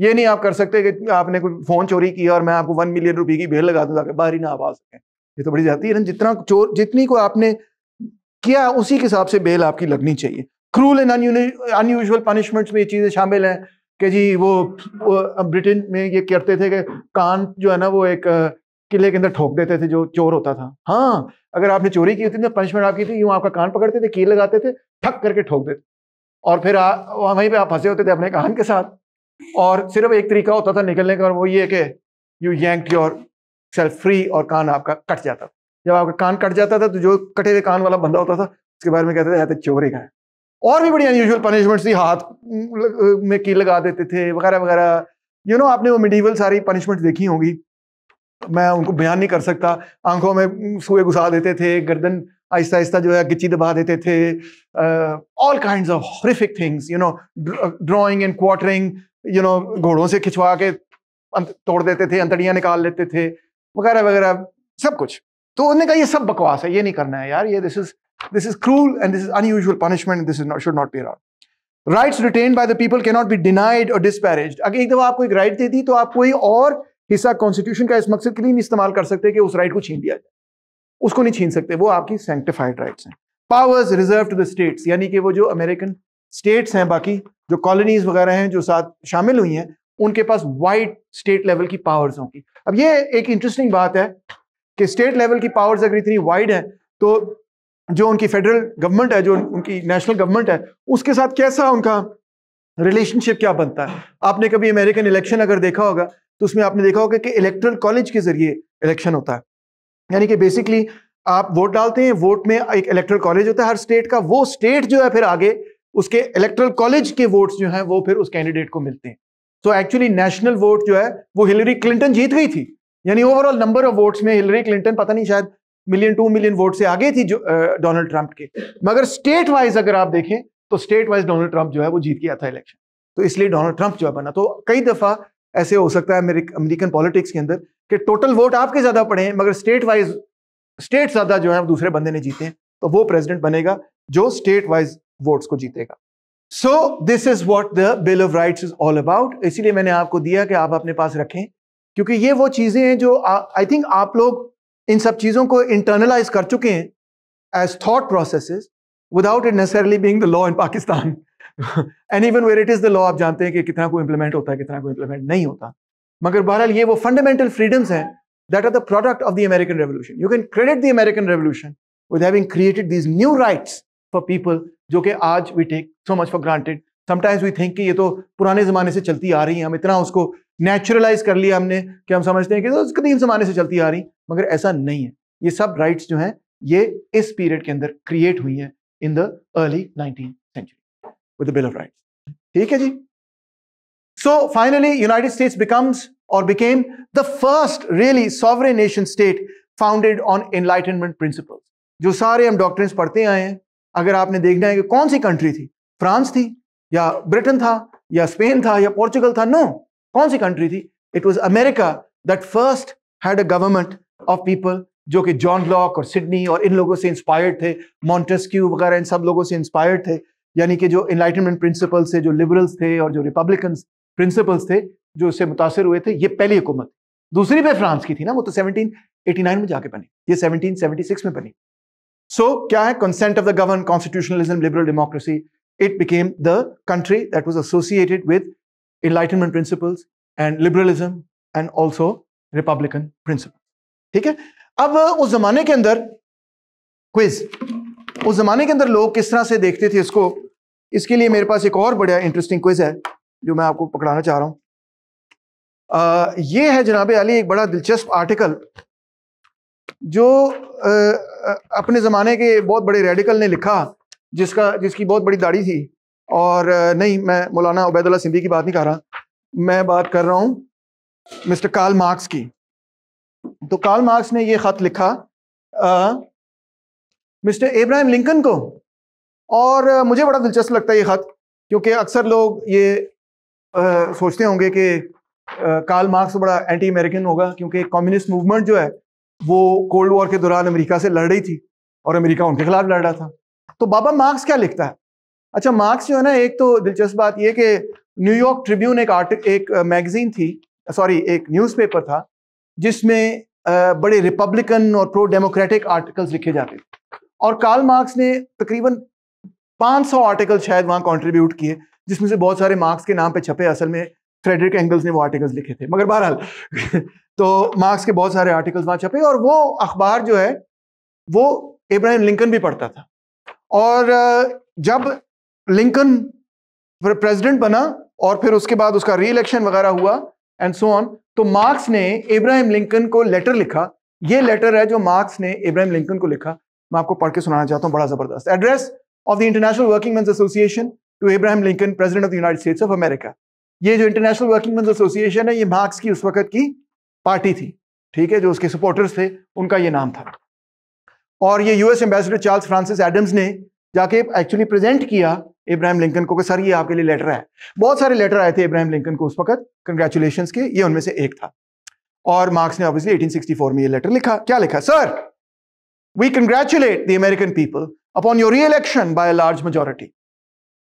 ये नहीं आप कर सकते कि आपने कोई फोन चोरी किया और मैं आपको वन मिलियन रुपए की बेल लगा दूँ ताकि बाहर ही ना आप आ सकें ये तो बड़ी जाती है जितना चोर जितनी को आपने किया उसी के हिसाब से बेल आपकी लगनी चाहिए क्रूल एंड अनयूजल पनिशमेंट्स में ये चीज़ें शामिल हैं कि जी वो, वो ब्रिटेन में ये करते थे कि कान जो है ना वो एक किले के अंदर ठोक देते थे जो चोर होता था हाँ अगर आपने चोरी की होती तो पनिशमेंट आपकी थी यूँ आपका कान पकड़ते थे कील लगाते थे ठक करके ठोक देते और फिर वहीं पर आप फंसे होते थे अपने कान के साथ और सिर्फ एक तरीका होता था निकलने का वो ये कि you yank yourself free और कान आपका कट जाता था जब आपका कान कट जाता था तो जो कटे हुए कान वाला बंदा होता था उसके बारे में कहते थे तो चोरी का है और भी बड़ी अनयूजल पनिशमेंट थी हाथ में की लगा देते थे वगैरह वगैरह यू नो आपने वो मिडीवल सारी पनिशमेंट देखी होंगी मैं उनको बयान नहीं कर सकता आंखों में सुए घुसा देते थे गर्दन आहिस्ता आहिस्ता जो है गिच्ची दबा देते थे all kind of horrific things you know drawing and quartering you know घोड़ों से खिंचवा के तोड़ देते थे अंतड़ियां निकाल लेते थे वगैरह वगैरह सब कुछ तो उन्होंने कहा ये सब बकवास है ये नहीं करना है यार ये this is this is cruel and this is unusual punishment this is not should not be around rights retained by the people can not be denied और डिस्पैरेज अगर एक दफा आपको एक राइट दे दी तो आप कोई और हिस्सा कॉन्स्टिट्यूशन का इस मकसद के लिए नहीं इस्तेमाल कर सकते कि उस राइट को छीन दिया जाए उसको नहीं छीन सकते वो आपकी सैंक्टिफाइड राइट्स हैं powers reserve to the States यानी कि वो जो अमेरिकन स्टेट्स हैं बाकी जो कॉलोनीज वगैरह हैं जो साथ शामिल हुई हैं उनके पास वाइड स्टेट लेवल की पावर्स होंगी अब ये एक इंटरेस्टिंग बात है कि स्टेट लेवल की पावर्स अगर इतनी वाइड है तो जो उनकी फेडरल गवर्नमेंट है जो उनकी नेशनल गवर्नमेंट है उसके साथ कैसा उनका रिलेशनशिप क्या बनता है आपने कभी अमेरिकन इलेक्शन अगर देखा होगा तो उसमें आपने देखा होगा कि इलेक्ट्रल कॉलेज के जरिए इलेक्शन होता है यानी कि बेसिकली आप वोट डालते हैं वोट में एक इलेक्ट्रल कॉलेज होता है हर स्टेट का वो स्टेट जो है फिर आगे उसके इलेक्ट्रल कॉलेज के वोट्स जो हैं वो फिर उस कैंडिडेट को मिलते हैं तो एक्चुअली नेशनल वोट जो है वो हिलरी क्लिंटन जीत गई थी यानी ओवरऑल नंबर ऑफ वोट्स में हिलरी क्लिंटन पता नहीं शायद मिलियन टू मिलियन वोट से आगे थी जो डोनाल्ड ट्रंप के मगर स्टेट वाइज अगर आप देखें तो स्टेट वाइज डोनाल्ड ट्रंप जो है वो जीत गया था इलेक्शन तो इसलिए डोनाल्ड ट्रंप जो है बना तो कई दफा ऐसे हो सकता है अमेरिकन पॉलिटिक्स के अंदर कि टोटल वोट आपके ज्यादा पड़े हैं मगर स्टेट वाइज स्टेट ज्यादा जो है दूसरे बंदे ने जीते हैं तो वो प्रेसिडेंट बनेगा जो स्टेट वाइज वोट्स को जीतेगा so this is what the Bill of Right is all about इसीलिए मैंने आपको दिया कि आप अपने पास रखें क्योंकि ये वो चीजें हैं जो आई थिंक आप लोग इन सब चीजों को इंटरनलाइज कर चुके हैं as thought process without it necessarily being the law in Pakistan and even where it is the law आप जानते हैं कि कितना को इम्प्लीमेंट होता है कितना को इम्प्लीमेंट नहीं होता मगर बहरहाल ये वो फंडामेंटल फ्रीडम्स हैं that are the product of the American Revolution you can credit the American Revolution with having created these new rights for people जो कि आज we take so much for granted sometimes we think कि ये तो पुराने ज़माने से चलती आ रही है हम इतना उसको नेचुरलाइज कर लिया हमने कि हम समझते हैं कि तो कदीम ज़माने से चलती आ रही मगर ऐसा नहीं है ये सब राइट्स जो हैं ये इस पीरियड के अंदर क्रिएट हुई हैं in the early nineteen century with Bill of Rights ठीक है जी so finally United States becomes और became the first really sovereign nation state founded on enlightenment principle जो सारे हम डॉक्टर पढ़ते आए हैं अगर आपने देखना है कि कौन सी कंट्री थी फ्रांस थी या ब्रिटेन था या स्पेन था या पोर्चुगल था नो कौन सी कंट्री थी it was America that first had a government of people जो कि जॉन लॉक और सिडनी और इन लोगों से इंस्पायर्ड थे मॉन्टेस्क्यू वगैरह इन सब लोगों से इंस्पायर्ड थे यानी कि जो इनलाइटनमेंट प्रिंसिपल्स थे जो लिबरल्स थे और जो रिपब्लिकन प्रिंसिपल्स थे जो उससे मुतासर हुए थे ये पहली हुकूमत दूसरी पे फ्रांस की थी ना वो तो 1789 में जाके बनी ये 1776 में बनी सो क्या है consent of the govern constitutionalism liberal democracy it became the country that was associated with enlightenment principles and liberalism and also republican principle ठीक है अब uh, उस जमाने के अंदर क्विज उस जमाने के अंदर लोग किस तरह से देखते थे इसको इसके लिए मेरे पास एक और बढ़िया इंटरेस्टिंग क्विज है जो मैं आपको पकड़ाना चाह रहा हूं आ, uh, ये है जनाबे अली एक बड़ा दिलचस्प आर्टिकल जो अपने ज़माने के बहुत बड़े रेडिकल ने लिखा जिसका जिसकी बहुत बड़ी दाढ़ी थी और नहीं मैं मौलाना उबैदुल्ला सिंधी की बात नहीं कर रहा मैं बात कर रहा हूँ मिस्टर कार्ल मार्क्स की तो कार्ल मार्क्स ने ये ख़त लिखा आ, मिस्टर इब्राहिम लिंकन को और मुझे बड़ा दिलचस्प लगता है ये ख़त क्योंकि अक्सर लोग ये आ, सोचते होंगे कि कार्ल मार्क्स तो बड़ा एंटी अमेरिकन होगा क्योंकि कम्युनिस्ट मूवमेंट जो है वो कोल्ड वॉर के दौरान अमेरिका से लड़ रही थी और अमेरिका उनके खिलाफ लड़ रहा था तो बाबा मार्क्स क्या लिखता है अच्छा मार्क्स जो है ना एक तो दिलचस्प बात यह कि न्यूयॉर्क ट्रिब्यून एक आर्टिक एक मैगजीन थी सॉरी एक न्यूज़पेपर था जिसमें बड़े रिपब्लिकन और प्रो डेमोक्रेटिक आर्टिकल्स लिखे जाते थे और कार्ल मार्क्स ने तकरीबन 500 आर्टिकल शायद वहाँ कॉन्ट्रीब्यूट किए जिसमें से बहुत सारे मार्क्स के नाम पे छपे असल में फ्रेडरिक एंगल्स ने वो आर्टिकल्स लिखे थे मगर बहरहाल तो मार्क्स के बहुत सारे आर्टिकल्स वहां छपे और वो अखबार जो है वो इब्राहिम लिंकन भी पढ़ता था और जब लिंकन प्रेसिडेंट बना और फिर उसके बाद उसका री इलेक्शन वगैरह हुआ एंड सो ऑन तो मार्क्स ने इब्राहिम लिंकन को लेटर लिखा ये लेटर है जो मार्क्स ने इब्राहिम लिंकन को लिखा मैं आपको पढ़ के सुनाना चाहता हूँ बड़ा जबरदस्त address of the international Working Man Association to Abraham Lincoln President of the United States of America ये जो इंटरनेशनल वर्किंग मैं एसोसिएशन है ये मार्क्स की उस वक्त की पार्टी थी ठीक है जो उसके सपोर्टर्स थे उनका ये नाम था और ये US ambassador Charles Francis Adams ने जाके एक्चुअली प्रेजेंट किया इब्राहिम लिंकन को कि सर ये आपके लिए लेटर है बहुत सारे लेटर आए थे इब्राहिम लिंकन को उस वक्त कंग्रेचुलेशन के ये उनमें से एक था और मार्क्स ने ऑब्वियसली 1864 में ये लेटर लिखा क्या लिखा sir we congratulate the American people upon your re election by large majority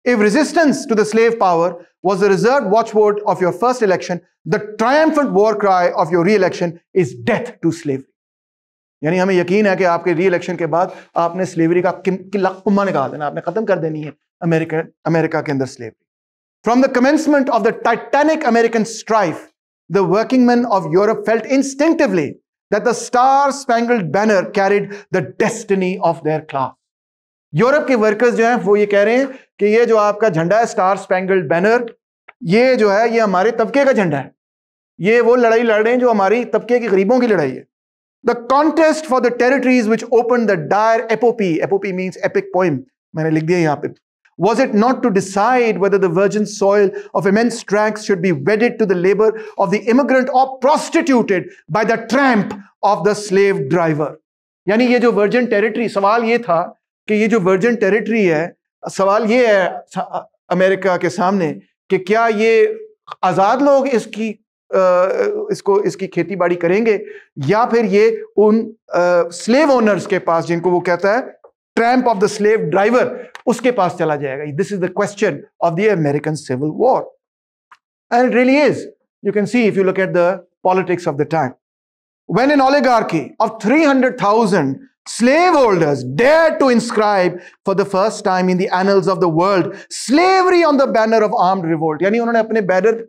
If resistance to the slave power was the reserved watchword of your first election, the triumphant war cry of your re-election is death to slavery. यानी हमें यकीन है कि आपके री election के बाद आपने स्लेवरी का किल्ला ने कहा देना आपने खत्म कर देनी है अमेरिका अमेरिका के अंदर slavery From the commencement of the Titanic American Strife, the workingmen of Europe felt instinctively that the star spangled banner carried the destiny of their class. Europe के वर्कर्स जो हैं वो ये कह रहे हैं कि ये जो आपका झंडा है स्टार स्पेंगल्ड बैनर ये जो है ये हमारे तबके का झंडा है ये वो लड़ाई लड़ रहे हैं जो हमारी तबके के गरीबों की लड़ाई है the contest for the territories which open the dire epopee epopee means epic poem मैंने लिख दिया यहाँ पे Was it not to decide whether the virgin soil of immense tracts should be wedded to the labor of the immigrant or prostituted by the tramp of the slave driver? यानी ये जो virgin territory सवाल ये था कि ये जो version territory है सवाल ये है अमेरिका के सामने कि क्या ये आज़ाद लोग इसकी आ, इसको इसकी खेती बाड़ी करेंगे या फिर ये उन आ, स्लेव ओनर्स के पास जिनको वो कहता है tramp of the slave driver उसके पास चला जाएगा this is the question of the American Civil War and really is you can see if you look at the politics of the time when an oligarchy of 300,000 slave holders dared to inscribe for the first time in the annals of the world slavery on the banner of armed revolt यानी उन्होंने अपने banner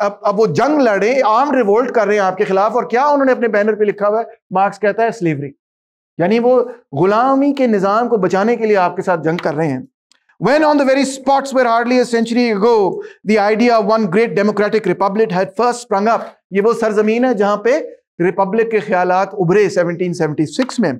अब अब वो जंग लड़े arm revolt कर रहे हैं आपके खिलाफ और क्या उन्होंने अपने बैनर पे लिखा हुआ है मार्क्स कहता है स्लेवरी यानी वो गुलामी के निज़ाम को बचाने के लिए आपके साथ जंग कर रहे हैं When on the very spots where hardly a century ago the idea of one great democratic republic had first sprung up, ये वो सरजमीन है जहां पे रिपब्लिक के ख्यालात उभरे 1776 में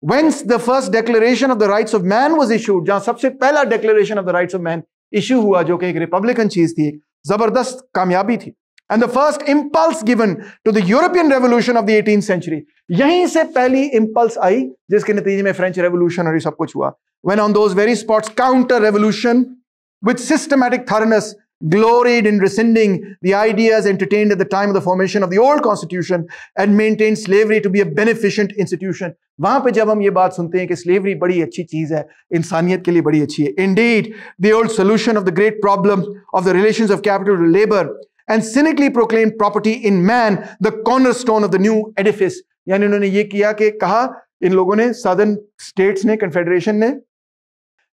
Whence the first declaration of the rights of man was issued, जहाँ सबसे पहला declaration of the rights of man issue हुआ, जो कि एक republican चीज थी, एक जबरदस्त कामयाबी थी, and the first impulse given to the European Revolution of the 18th century, यहीं से पहली impulse आई, जिसके नतीजे में French Revolution और ये सब कुछ हुआ. When on those very spots counter revolution, with systematic thoroughness, gloried in rescinding the ideas entertained at the time of the formation of the old constitution and maintained slavery to be a beneficent institution. वहां पे जब हम ये बात सुनते हैं कि slavery बड़ी अच्छी चीज है इंसानियत के लिए बड़ी अच्छी है indeed the old solution of the great problem of the relation of capital to labour and cynically proclaim property in man the cornerstone of the new edifice यानी उन्होंने ये किया कि कहा इन लोगों ने सदर्न स्टेट्स ने कन्फेडरेशन ने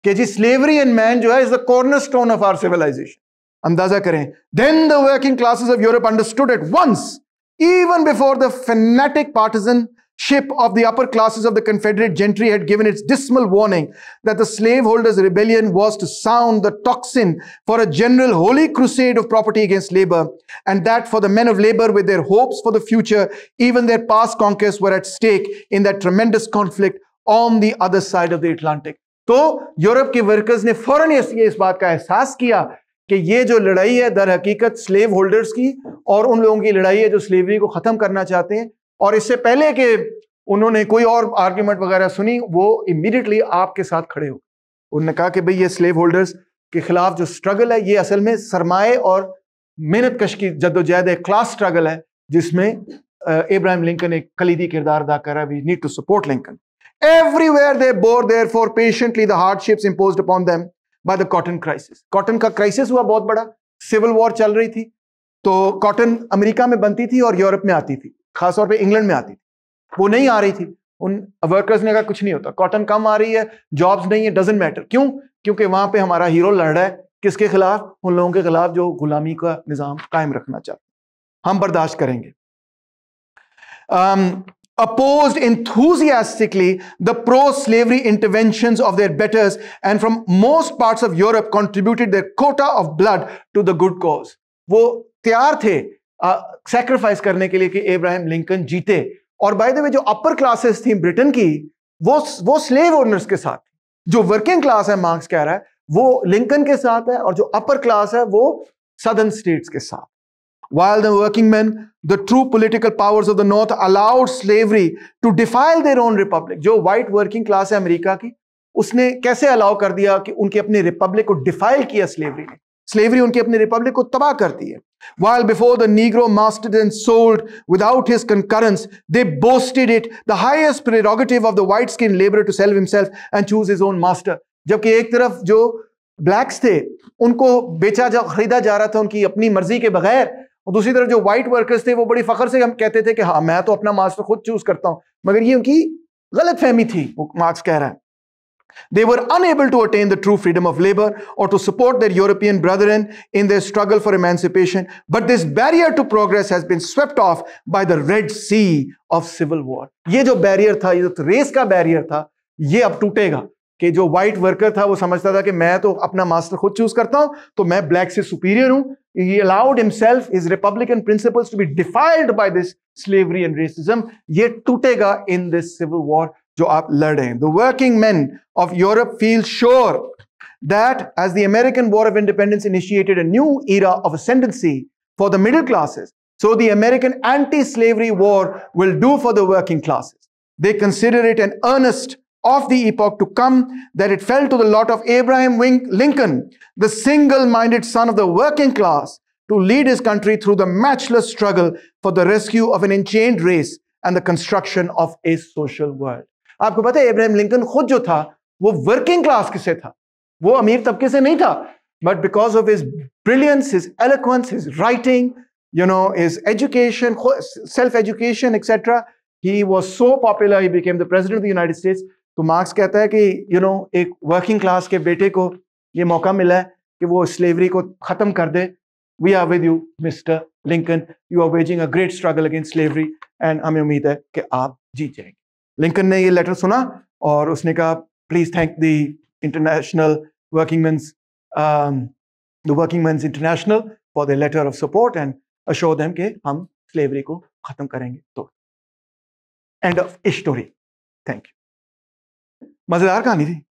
कि जी स्लेवरी इन मैन जो है is the cornerstone of our civilization अंदाजा करें then the working classes of Europe understood at once even before the fanatic partisan ship of the upper classes of the Confederate gentry had given its dismal warning that the slaveholders' rebellion was to sound the tocsin for a general holy crusade of property against labor, and that for the men of labor with their hopes for the future, even their past conquests were at stake in that tremendous conflict on the other side of the Atlantic. So, Europe के workers ने फौरन ये इस बात का एहसास किया कि ये जो लड़ाई है दर हकीकत स्लेव होल्डर्स की और उन लोगों की लड़ाई है जो स्लेवरी को खत्म करना चाहते हैं और इससे पहले कि उन्होंने कोई और आर्ग्यूमेंट वगैरह सुनी वो इमीडिएटली आपके साथ खड़े हो उन्होंने कहा कि भाई ये स्लेव होल्डर्स के खिलाफ जो स्ट्रगल है ये असल में सरमाए और मेहनत कश की जद्दोजहद एक क्लास स्ट्रगल है जिसमें इब्राहिम लिंकन एक कलीदी किरदार अदा करा we need to support Lincoln everywhere they bore therefore patiently the hardships impose upon them by the cotton crisis cotton का क्राइसिस हुआ बहुत बड़ा सिविल वॉर चल रही थी तो कॉटन अमेरिका में बनती थी और यूरोप में आती थी खासतौर पर इंग्लैंड में आती थी वो नहीं आ रही थी उन वर्कर्स ने कहा कुछ नहीं होता कॉटन कम आ रही है जॉब्स नहीं है डजेंट मैटर क्यों क्योंकि वहां पे हमारा हीरो लड़ रहा है किसके खिलाफ उन लोगों के खिलाफ जो गुलामी का निजाम कायम रखना चाहते हम बर्दाश्त करेंगे oppose enthusiastically the pro slavery intervention of their betters and from most part of Europe contributed quota of blood to the good cause वो तैयार थे सेक्रीफाइस करने के लिए कि एब्राहम लिंकन जीते और बाय द वे जो अपर क्लासेस थी ब्रिटेन की वो वो स्लेव ओनर्स के साथ जो वर्किंग क्लास है मार्क्स कह रहा है वो लिंकन के साथ है और जो अपर क्लास है वो सदर्न स्टेट्स के साथ while the working man the true political powers of the north allowed slavery to defile their own republic जो व्हाइट वर्किंग क्लास है अमेरिका की उसने कैसे अलाउ कर दिया कि उनके अपने रिपब्लिक को डिफाइल किया स्लेवरी ने स्लेवरी उनकी अपनी रिपब्लिक को तबाह करती है While before the Negro mastered and sold without his concurrence, they boasted it the highest prerogative of the white skinned laborer to sell himself and choose his own master. जबकि एक तरफ जो blacks थे उनको बेचा जा खरीदा जा रहा था उनकी अपनी मर्जी के बगैर और दूसरी तरफ जो white workers थे वो बड़ी फखर से हम कहते थे कि हाँ मैं तो अपना master खुद choose करता हूँ मगर ये उनकी गलत फहमी थी वो Marx कह रहा है They were unable to attain the true freedom of labor or to support their European brethren in their struggle for emancipation, but this barrier to progress has been swept off by the Red Sea of civil war. ये जो barrier था, ये जो race का barrier था, ये अब टूटेगा कि जो white worker था वो समझता था कि मैं तो अपना master खुद choose करता हूँ, तो मैं black से superior हूँ. He allowed himself his republican principles to be defiled by this slavery and racism. ये टूटेगा in this civil war. जो आप लड़ of Europe the working man of Europe feel sure that as the American war of independence initiated a new the of ascendancy for the middle classes so the american anti-slavery war will do for the working classes they consider it an earnest of the epoch to come that it fell to the lot of abraham lincoln the single-minded son of the working class to lead his country through the matchless struggle for the rescue of an enchained race and the construction of a social world आपको पता है Ibrahim Lincoln खुद जो था वो working class से था वो अमीर तबके से नहीं था but because of his brilliance his eloquence his writing you know his education self education etcetera he was so popular he became the president of the United तो मार्क्स कहता है कि यू you नो know, एक working class के बेटे को ये मौका मिला है कि वो स्लेवरी को खत्म कर दे we are with you mister Lincoln you are waging a great struggle against slavery and हमें उम्मीद है कि आप जीत जाएंगे लिंकन ने ये लेटर सुना और उसने कहा please thank the international working men's the working men's international for the letter of support and assure them के हम स्लेवरी को खत्म करेंगे तो end of story thank you मजेदार कहानी थी